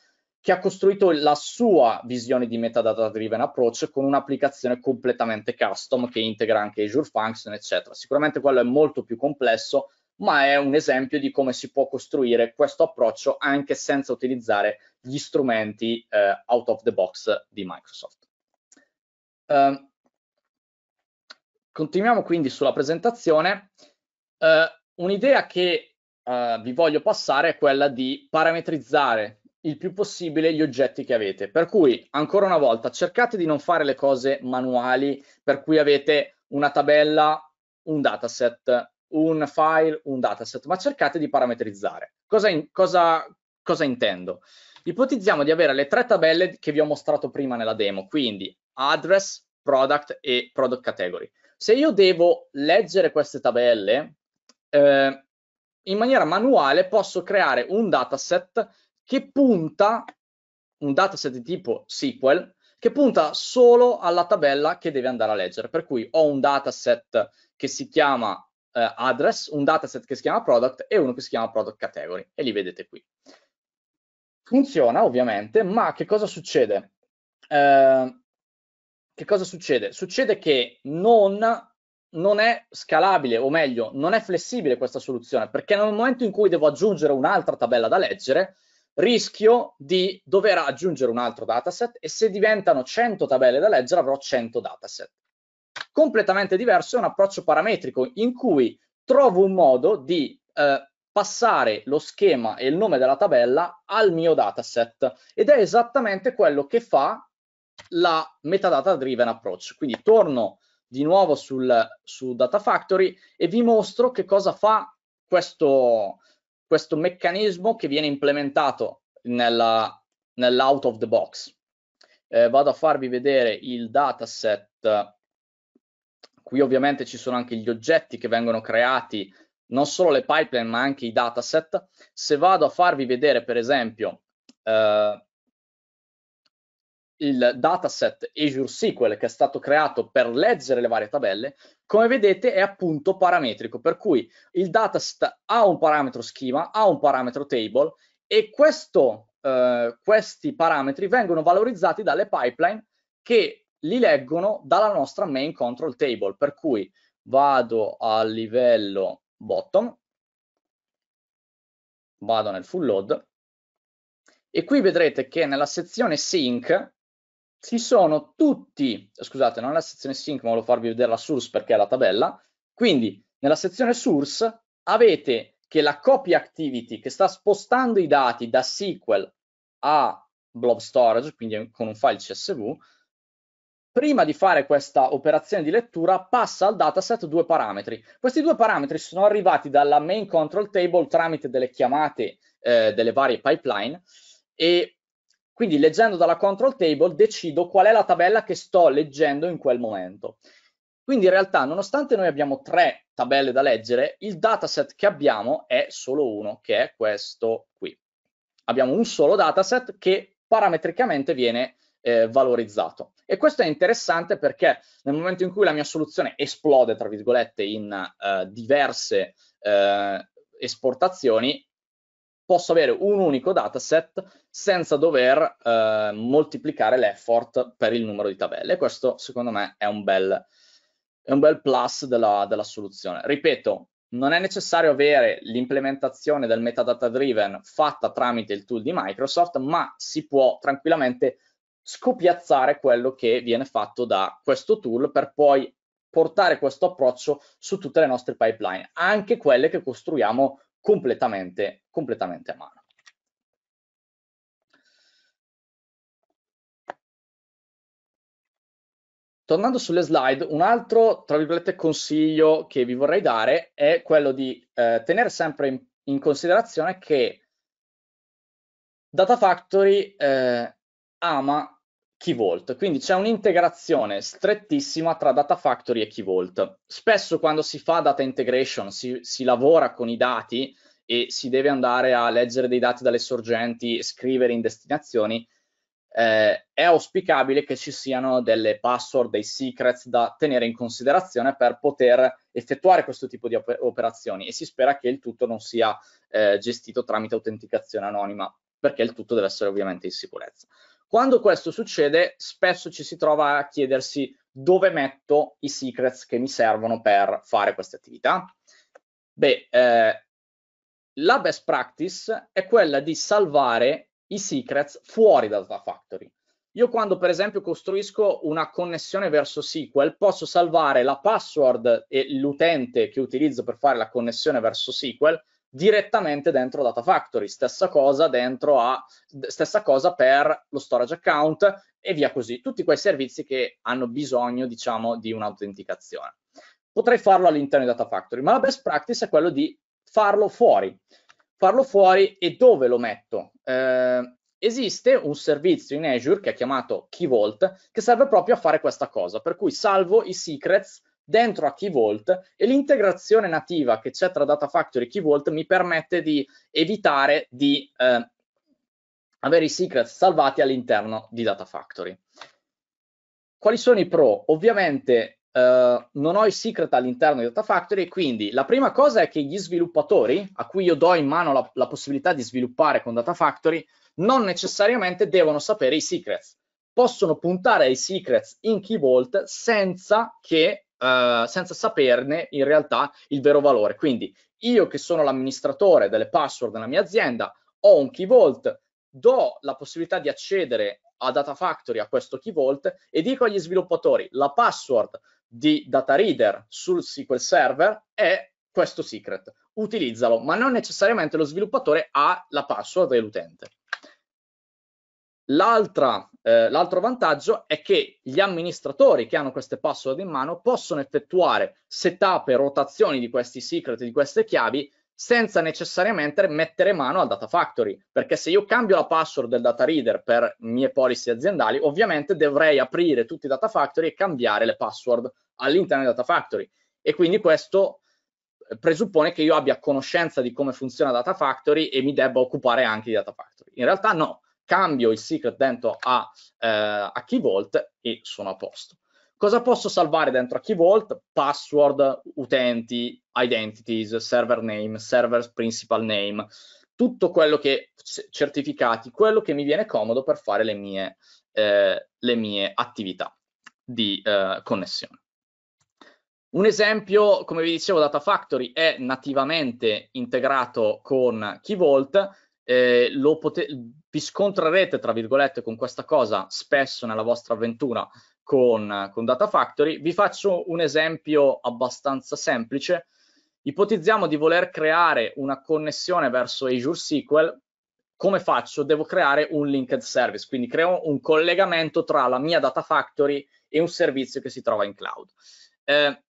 che ha costruito la sua visione di metadata driven approach con un'applicazione completamente custom che integra anche Azure Function, eccetera. Sicuramente quello è molto più complesso, ma è un esempio di come si può costruire questo approccio anche senza utilizzare gli strumenti eh, out of the box di Microsoft. Eh, continuiamo quindi sulla presentazione. Eh, un'idea che eh, vi voglio passare è quella di parametrizzare il più possibile gli oggetti che avete. Per cui, ancora una volta, cercate di non fare le cose manuali per cui avete una tabella, un dataset, un file, un dataset, ma cercate di parametrizzare. Cosa, in, cosa, cosa intendo? Ipotizziamo di avere le tre tabelle che vi ho mostrato prima nella demo, quindi address, product e product category. Se io devo leggere queste tabelle, eh, in maniera manuale posso creare un dataset che punta, un dataset di tipo SQL, che punta solo alla tabella che deve andare a leggere. Per cui ho un dataset che si chiama eh, address, un dataset che si chiama product e uno che si chiama product category e li vedete qui. Funziona ovviamente, ma che cosa succede? Eh, che cosa succede? Succede che non, non, è scalabile, o meglio, non è flessibile questa soluzione, perché nel momento in cui devo aggiungere un'altra tabella da leggere, rischio di dover aggiungere un altro dataset e se diventano 100 tabelle da leggere avrò 100 dataset. Completamente diverso è un approccio parametrico in cui trovo un modo di eh, passare lo schema e il nome della tabella al mio dataset ed è esattamente quello che fa la metadata driven approach. Quindi torno di nuovo sul, su Data Factory e vi mostro che cosa fa questo, questo meccanismo che viene implementato nella, nell'out of the box. Eh, vado a farvi vedere il dataset. Qui ovviamente ci sono anche gli oggetti che vengono creati, non solo le pipeline ma anche i dataset. Se vado a farvi vedere per esempio eh, il dataset Azure SQL che è stato creato per leggere le varie tabelle, come vedete è appunto parametrico, per cui il dataset ha un parametro schema, ha un parametro table e questo, eh, questi parametri vengono valorizzati dalle pipeline che li leggono dalla nostra main control table, per cui vado al livello bottom, vado nel full load e qui vedrete che nella sezione sync ci sono tutti, scusate, non è la sezione sync, ma volevo farvi vedere la source perché è la tabella. Quindi nella sezione source avete che la copy activity che sta spostando i dati da SQL a blob storage, quindi con un file CSV, prima di fare questa operazione di lettura passa al dataset due parametri. Questi due parametri sono arrivati dalla main control table tramite delle chiamate eh, delle varie pipeline e quindi leggendo dalla control table decido qual è la tabella che sto leggendo in quel momento. Quindi in realtà, nonostante noi abbiamo tre tabelle da leggere, il dataset che abbiamo è solo uno, che è questo qui. Abbiamo un solo dataset che parametricamente viene eh, valorizzato. E questo è interessante perché nel momento in cui la mia soluzione esplode, tra virgolette, in eh, diverse eh, esportazioni, posso avere un unico dataset senza dover eh, moltiplicare l'effort per il numero di tabelle. Questo secondo me è un bel, è un bel plus della, della, soluzione. Ripeto, non è necessario avere l'implementazione del metadata driven fatta tramite il tool di Microsoft, ma si può tranquillamente scopiazzare quello che viene fatto da questo tool per poi portare questo approccio su tutte le nostre pipeline, anche quelle che costruiamo completamente, completamente a mano. Tornando sulle slide, un altro, tra virgolette, consiglio che vi vorrei dare è quello di eh, tenere sempre in, in, considerazione che Data Factory eh, ama Key Vault. Quindi c'è un'integrazione strettissima tra Data Factory e Key Vault. Spesso quando si fa data integration si, si lavora con i dati e si deve andare a leggere dei dati dalle sorgenti, e scrivere in destinazioni, eh, è auspicabile che ci siano delle password, dei secrets da tenere in considerazione per poter effettuare questo tipo di operazioni e si spera che il tutto non sia eh, gestito tramite autenticazione anonima perché il tutto deve essere ovviamente in sicurezza. Quando questo succede, spesso ci si trova a chiedersi dove metto i secrets che mi servono per fare queste attività. Beh, eh, la best practice è quella di salvare i secrets fuori dal Data Factory. Io quando per esempio costruisco una connessione verso SQL posso salvare la password e l'utente che utilizzo per fare la connessione verso SQL direttamente dentro Data Factory, stessa cosa, dentro a, stessa cosa per lo storage account e via così, tutti quei servizi che hanno bisogno diciamo di un'autenticazione. Potrei farlo all'interno di Data Factory, ma la best practice è quello di farlo fuori. Farlo fuori e dove lo metto? Eh, esiste un servizio in Azure che è chiamato Key Vault che serve proprio a fare questa cosa, per cui salvo i secrets dentro a Key Vault e l'integrazione nativa che c'è tra Data Factory e Key Vault mi permette di evitare di eh, avere i secrets salvati all'interno di Data Factory. Quali sono i pro? Ovviamente eh, non ho i secret all'interno di Data Factory, quindi la prima cosa è che gli sviluppatori, a cui io do in mano la, la possibilità di sviluppare con Data Factory, non necessariamente devono sapere i secrets. Possono puntare ai secrets in Key Vault senza che eh, senza saperne in realtà il vero valore. Quindi io che sono l'amministratore delle password nella mia azienda, ho un key vault, do la possibilità di accedere a Data Factory a questo key vault e dico agli sviluppatori la password di Data Reader sul SQL Server è questo secret. Utilizzalo, ma non necessariamente lo sviluppatore ha la password dell'utente. L'altra eh, l'altro vantaggio è che gli amministratori che hanno queste password in mano possono effettuare setup e rotazioni di questi secret, di queste chiavi, senza necessariamente mettere mano al data factory, perché se io cambio la password del data reader per mie policy aziendali, ovviamente dovrei aprire tutti i data factory e cambiare le password all'interno del data factory. E quindi questo eh, presuppone che io abbia conoscenza di come funziona data factory e mi debba occupare anche di data factory. In realtà no, cambio il secret dentro a, eh, a key vault e sono a posto. Cosa posso salvare dentro a key vault? Password, utenti, identities, server name, server principal name, tutto quello che certificati, quello che mi viene comodo per fare le mie, eh, le mie attività di eh, connessione. Un esempio, come vi dicevo, Data Factory è nativamente integrato con Key Vault, eh, lo pote- vi scontrerete, tra virgolette, con questa cosa spesso nella vostra avventura con, con Data Factory. Vi faccio un esempio abbastanza semplice. Ipotizziamo di voler creare una connessione verso Azure SQL. Come faccio? Devo creare un linked service, quindi creo un collegamento tra la mia Data Factory e un servizio che si trova in cloud. Eh,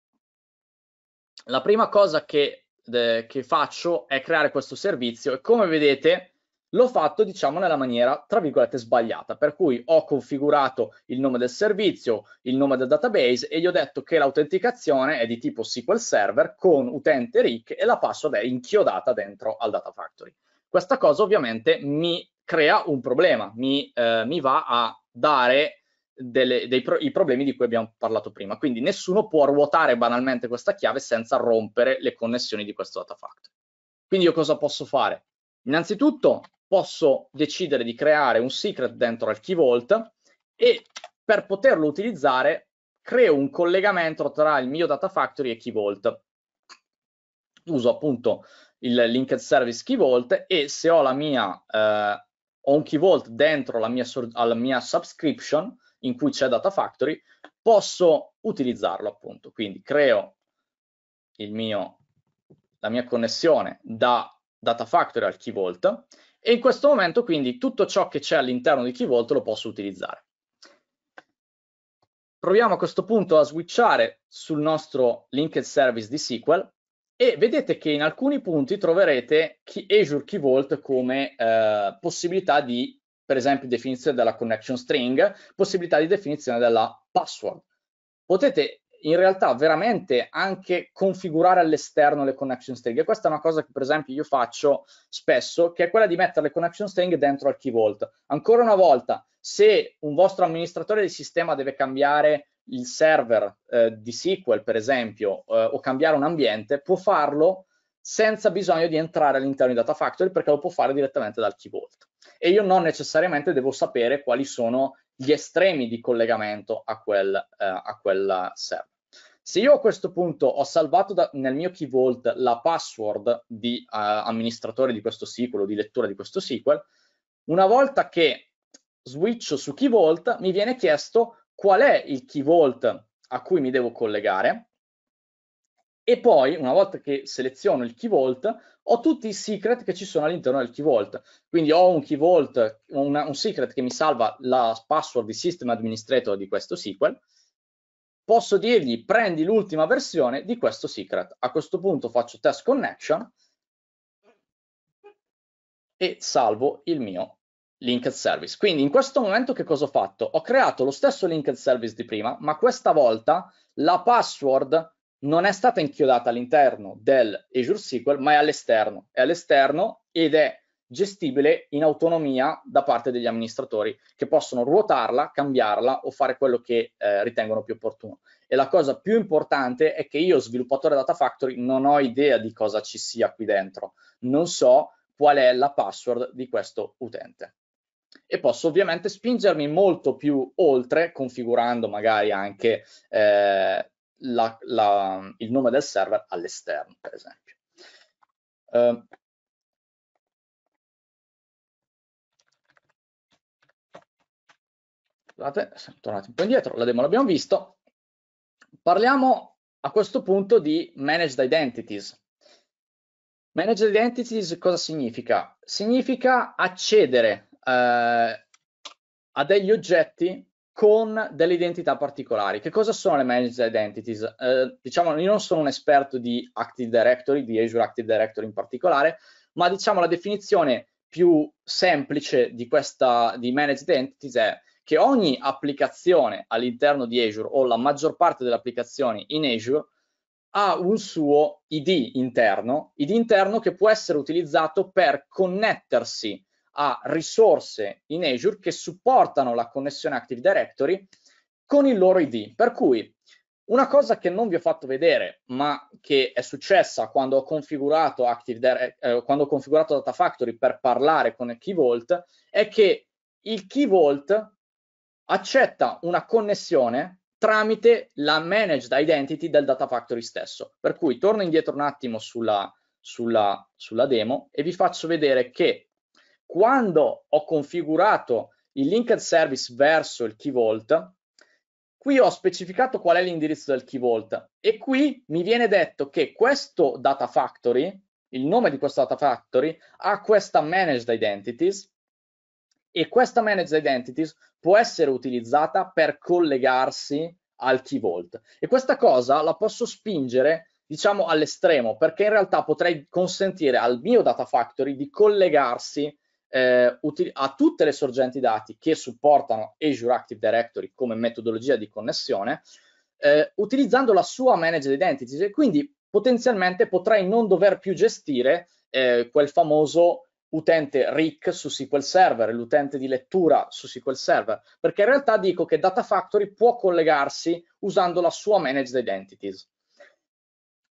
la prima cosa che de- che faccio è creare questo servizio e come vedete l'ho fatto diciamo nella maniera tra virgolette sbagliata per cui ho configurato il nome del servizio il nome del database e gli ho detto che l'autenticazione è di tipo SQL Server con utente RIC e la password è inchiodata dentro al Data Factory questa cosa ovviamente mi crea un problema mi, eh, mi va a dare delle, dei pro, problemi di cui abbiamo parlato prima. Quindi nessuno può ruotare banalmente questa chiave senza rompere le connessioni di questo data factory. Quindi io cosa posso fare? Innanzitutto posso decidere di creare un secret dentro al key vault e per poterlo utilizzare creo un collegamento tra il mio data factory e key vault. Uso appunto il linked service key vault e se ho la mia eh, ho un key vault dentro mia, alla mia subscription in cui c'è Data Factory, posso utilizzarlo appunto. Quindi creo il mio, la mia connessione da Data Factory al Key Vault e in questo momento quindi tutto ciò che c'è all'interno di Key Vault lo posso utilizzare. Proviamo a questo punto a switchare sul nostro linked service di SQL e vedete che in alcuni punti troverete Azure Key Vault come eh, possibilità di per esempio definizione della connection string, possibilità di definizione della password. Potete in realtà veramente anche configurare all'esterno le connection string e questa è una cosa che per esempio io faccio spesso che è quella di mettere le connection string dentro al key vault ancora una volta se un vostro amministratore di sistema deve cambiare il server eh, di SQL per esempio eh, o cambiare un ambiente può farlo senza bisogno di entrare all'interno di Data Factory perché lo può fare direttamente dal key vault. E io non necessariamente devo sapere quali sono gli estremi di collegamento a quel, eh, a quel server. Se io a questo punto ho salvato da, nel mio key vault la password di eh, amministratore di questo SQL o di lettura di questo SQL, una volta che switch su key vault mi viene chiesto qual è il key vault a cui mi devo collegare e poi una volta che seleziono il key vault ho tutti i secret che ci sono all'interno del key vault quindi ho un key vault una, un secret che mi salva la password di system administrator di questo SQL posso dirgli prendi l'ultima versione di questo secret a questo punto faccio test connection e salvo il mio linked service quindi in questo momento che cosa ho fatto ho creato lo stesso linked service di prima ma questa volta la password non è stata inchiodata all'interno del Azure SQL, ma è all'esterno. È all'esterno ed è gestibile in autonomia da parte degli amministratori che possono ruotarla, cambiarla o fare quello che eh, ritengono più opportuno. E la cosa più importante è che io, sviluppatore Data Factory, non ho idea di cosa ci sia qui dentro. Non so qual è la password di questo utente. E posso ovviamente spingermi molto più oltre, configurando magari anche eh, la, la, il nome del server all'esterno, per esempio. Eh, scusate, sono tornati un po' indietro, la demo l'abbiamo visto. Parliamo a questo punto di Managed Identities. Managed Identities cosa significa? Significa accedere eh, a degli oggetti con delle identità particolari. Che cosa sono le managed identities? Eh, diciamo, io non sono un esperto di Active Directory, di Azure Active Directory in particolare, ma diciamo la definizione più semplice di questa di managed identities è che ogni applicazione all'interno di Azure o la maggior parte delle applicazioni in Azure ha un suo ID interno, ID interno che può essere utilizzato per connettersi a risorse in Azure che supportano la connessione Active Directory con il loro ID. Per cui una cosa che non vi ho fatto vedere, ma che è successa quando ho configurato, Active, eh, quando ho configurato Data Factory per parlare con il Key Vault, è che il Key Vault accetta una connessione tramite la managed identity del Data Factory stesso. Per cui torno indietro un attimo sulla, sulla, sulla demo e vi faccio vedere che quando ho configurato il linked service verso il key vault, qui ho specificato qual è l'indirizzo del key vault e qui mi viene detto che questo data factory, il nome di questo data factory, ha questa managed identities e questa managed identities può essere utilizzata per collegarsi al key vault. E questa cosa la posso spingere diciamo all'estremo perché in realtà potrei consentire al mio data factory di collegarsi eh, util- a tutte le sorgenti dati che supportano Azure Active Directory come metodologia di connessione, eh, utilizzando la sua managed identities e Quindi potenzialmente potrai non dover più gestire eh, quel famoso utente RIC su SQL Server, l'utente di lettura su SQL Server, perché in realtà dico che Data Factory può collegarsi usando la sua managed identities.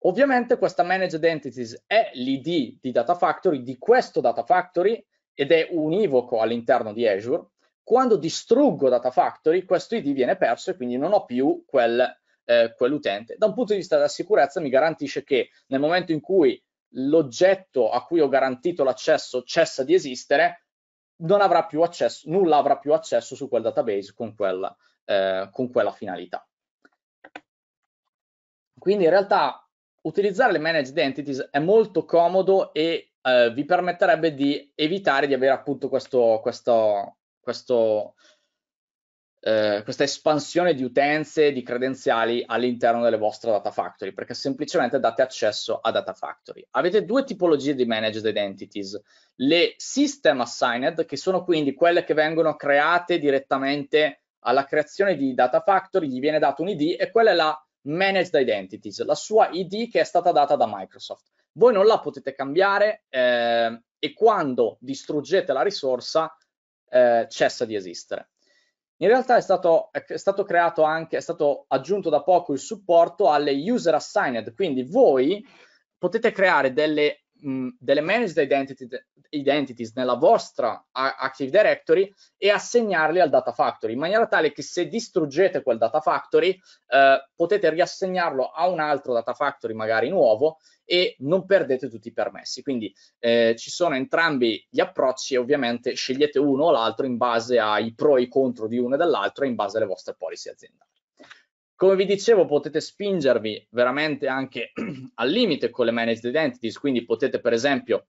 Ovviamente questa managed identities è l'ID di Data Factory, di questo Data Factory, ed è univoco all'interno di Azure, quando distruggo Data Factory questo ID viene perso e quindi non ho più quel, eh, quell'utente. Da un punto di vista della sicurezza mi garantisce che nel momento in cui l'oggetto a cui ho garantito l'accesso cessa di esistere, non avrà più accesso, nulla avrà più accesso su quel database con quella, eh, con quella finalità. Quindi in realtà utilizzare le managed entities è molto comodo e eh, vi permetterebbe di evitare di avere appunto questo, questo, questo eh, questa espansione di utenze, di credenziali all'interno delle vostre data factory, perché semplicemente date accesso a data factory. Avete due tipologie di managed identities, le system assigned, che sono quindi quelle che vengono create direttamente alla creazione di data factory, gli viene dato un ID e quella è la Managed Identities, la sua ID che è stata data da Microsoft. Voi non la potete cambiare eh, e quando distruggete la risorsa eh, cessa di esistere. In realtà è stato, è stato creato anche, è stato aggiunto da poco il supporto alle user assigned, quindi voi potete creare delle Mm, delle managed identity, identities nella vostra Active Directory e assegnarli al data factory in maniera tale che se distruggete quel data factory eh, potete riassegnarlo a un altro data factory magari nuovo e non perdete tutti i permessi quindi eh, ci sono entrambi gli approcci e ovviamente scegliete uno o l'altro in base ai pro e i contro di uno e dell'altro e in base alle vostre policy aziendali come vi dicevo, potete spingervi veramente anche al limite con le managed identities, quindi potete per esempio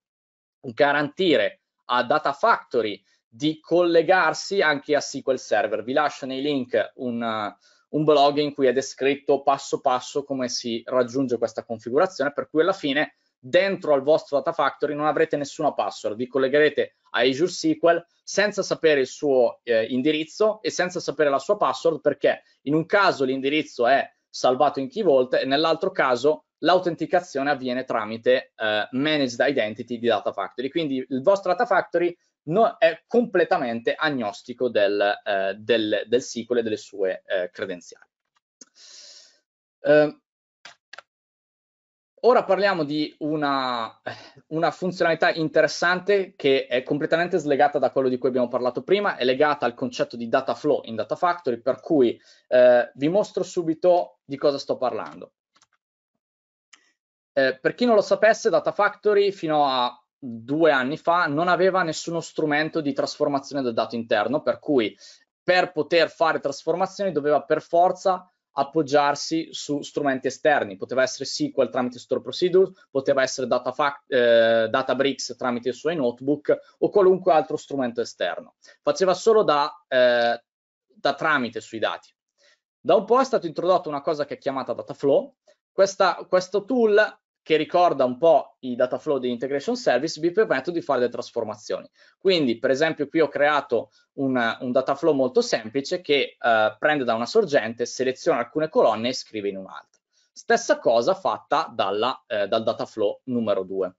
garantire a Data Factory di collegarsi anche a SQL Server. Vi lascio nei link un, uh, un blog in cui è descritto passo passo come si raggiunge questa configurazione, per cui alla fine dentro al vostro data factory non avrete nessuna password, vi collegherete a Azure SQL senza sapere il suo eh, indirizzo e senza sapere la sua password perché in un caso l'indirizzo è salvato in key vault e nell'altro caso l'autenticazione avviene tramite eh, managed identity di data factory quindi il vostro data factory no, è completamente agnostico del, eh, del, del SQL e delle sue eh, credenziali eh, Ora parliamo di una, eh, una, funzionalità interessante che è completamente slegata da quello di cui abbiamo parlato prima, è legata al concetto di data flow in Data Factory, per cui eh, vi mostro subito di cosa sto parlando. Eh, per chi non lo sapesse, Data Factory fino a due anni fa non aveva nessuno strumento di trasformazione del dato interno, per cui per poter fare trasformazioni doveva per forza appoggiarsi su strumenti esterni, poteva essere SQL tramite Store Procedure, poteva essere data fact, eh, Databricks tramite i suoi notebook o qualunque altro strumento esterno. Faceva solo da, eh, da tramite sui dati. Da un po' è stata introdotta una cosa che è chiamata Dataflow. Questa, questo tool che ricorda un po' i data flow di integration service, vi permetto di fare delle trasformazioni. Quindi, per esempio, qui ho creato una, un data flow molto semplice che eh, prende da una sorgente, seleziona alcune colonne e scrive in un'altra. Stessa cosa fatta dalla, eh, dal data flow numero 2.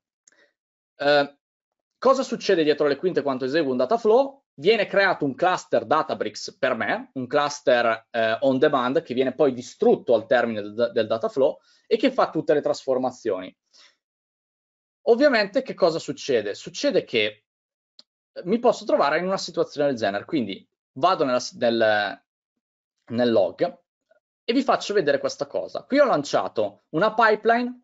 Eh, cosa succede dietro le quinte quando eseguo un data flow? viene creato un cluster Databricks per me, un cluster eh, on demand che viene poi distrutto al termine del, del dataflow e che fa tutte le trasformazioni. Ovviamente che cosa succede? Succede che eh, mi posso trovare in una situazione del genere, quindi vado nella, nel, nel log e vi faccio vedere questa cosa. Qui ho lanciato una pipeline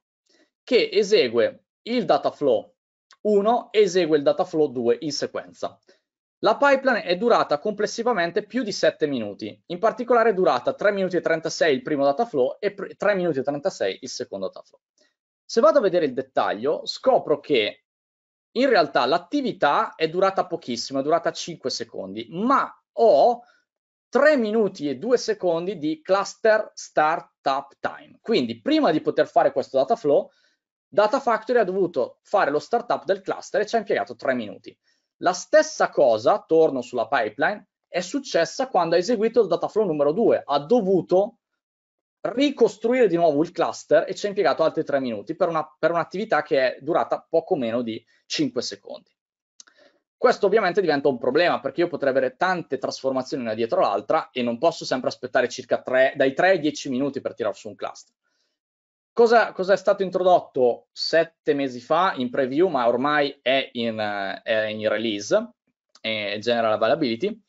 che esegue il dataflow 1 e esegue il dataflow 2 in sequenza. La pipeline è durata complessivamente più di 7 minuti, in particolare è durata 3 minuti e 36 il primo dataflow e 3 minuti e 36 il secondo dataflow. Se vado a vedere il dettaglio, scopro che in realtà l'attività è durata pochissimo, è durata 5 secondi, ma ho 3 minuti e 2 secondi di cluster startup time. Quindi prima di poter fare questo dataflow, Data Factory ha dovuto fare lo startup del cluster e ci ha impiegato 3 minuti. La stessa cosa, torno sulla pipeline, è successa quando ha eseguito il dataflow numero 2, ha dovuto ricostruire di nuovo il cluster e ci ha impiegato altri 3 minuti per, una, per un'attività che è durata poco meno di 5 secondi. Questo ovviamente diventa un problema perché io potrei avere tante trasformazioni una dietro l'altra e non posso sempre aspettare circa 3, dai 3 ai 10 minuti per tirar su un cluster. Cosa, cosa, è stato introdotto sette mesi fa in preview, ma ormai è in, eh, è in release, è general availability,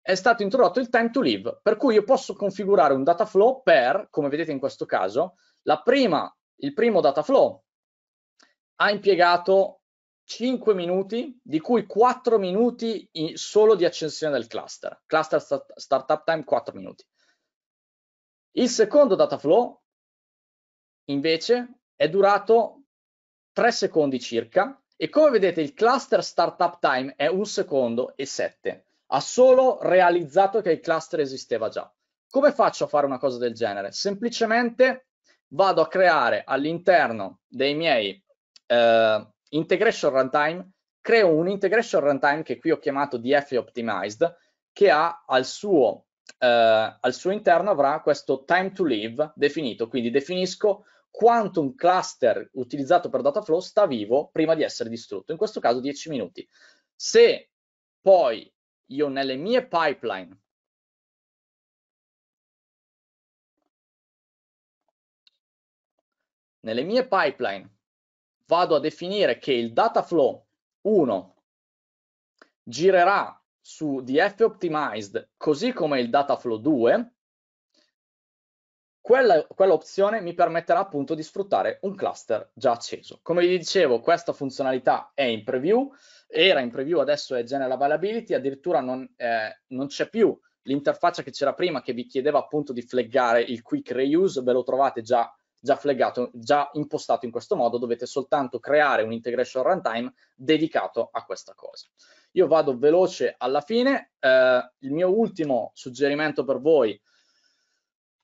è stato introdotto il time to live, per cui io posso configurare un data flow per, come vedete in questo caso, prima, il primo data flow ha impiegato 5 minuti, di cui 4 minuti in, solo di accensione del cluster. Cluster start, startup time 4 minuti. Il secondo data flow invece è durato 3 secondi circa e come vedete il cluster startup time è un secondo e 7. Ha solo realizzato che il cluster esisteva già. Come faccio a fare una cosa del genere? Semplicemente vado a creare all'interno dei miei eh, integration runtime, creo un integration runtime che qui ho chiamato DF optimized, che ha al suo, eh, al suo interno avrà questo time to live definito, quindi definisco quanto un cluster utilizzato per Dataflow sta vivo prima di essere distrutto, in questo caso 10 minuti. Se poi io nelle mie pipeline nelle mie pipeline vado a definire che il Dataflow 1 girerà su DF optimized così come il Dataflow 2 quella, opzione mi permetterà appunto di sfruttare un cluster già acceso. Come vi dicevo, questa funzionalità è in preview, era in preview, adesso è general availability, addirittura non, eh, non c'è più l'interfaccia che c'era prima che vi chiedeva appunto di flaggare il quick reuse, ve lo trovate già, già flaggato, già impostato in questo modo, dovete soltanto creare un integration runtime dedicato a questa cosa. Io vado veloce alla fine, eh, il mio ultimo suggerimento per voi è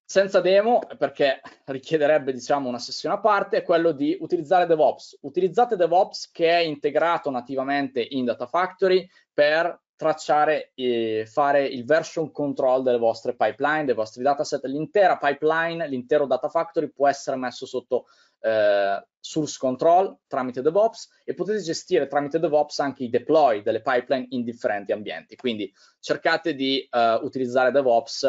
senza demo, perché richiederebbe diciamo, una sessione a parte, è quello di utilizzare DevOps. Utilizzate DevOps che è integrato nativamente in Data Factory per tracciare e fare il version control delle vostre pipeline, dei vostri dataset. L'intera pipeline, l'intero Data Factory può essere messo sotto eh, source control tramite DevOps e potete gestire tramite DevOps anche i deploy delle pipeline in differenti ambienti. Quindi cercate di eh, utilizzare DevOps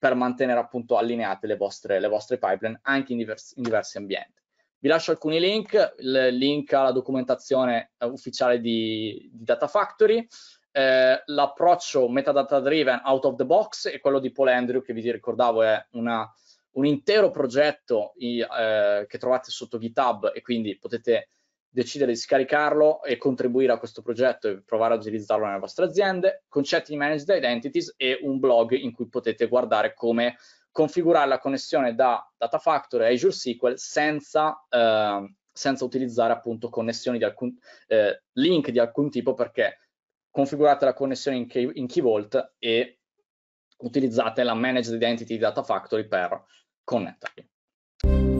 per mantenere appunto allineate le vostre, le vostre pipeline anche in diversi, in diversi ambienti. Vi lascio alcuni link, il link alla documentazione eh, ufficiale di, di Data Factory, eh, l'approccio metadata driven out of the box e quello di Paul Andrew che vi ricordavo è una, un intero progetto eh, che trovate sotto GitHub e quindi potete decidere di scaricarlo e contribuire a questo progetto e provare a utilizzarlo nelle vostre aziende, concetti di managed identities e un blog in cui potete guardare come configurare la connessione da Data Factory a Azure SQL senza, eh, senza utilizzare appunto connessioni di alcun eh, link di alcun tipo perché configurate la connessione in, key, in Key Vault e utilizzate la managed identity di Data Factory per connettervi.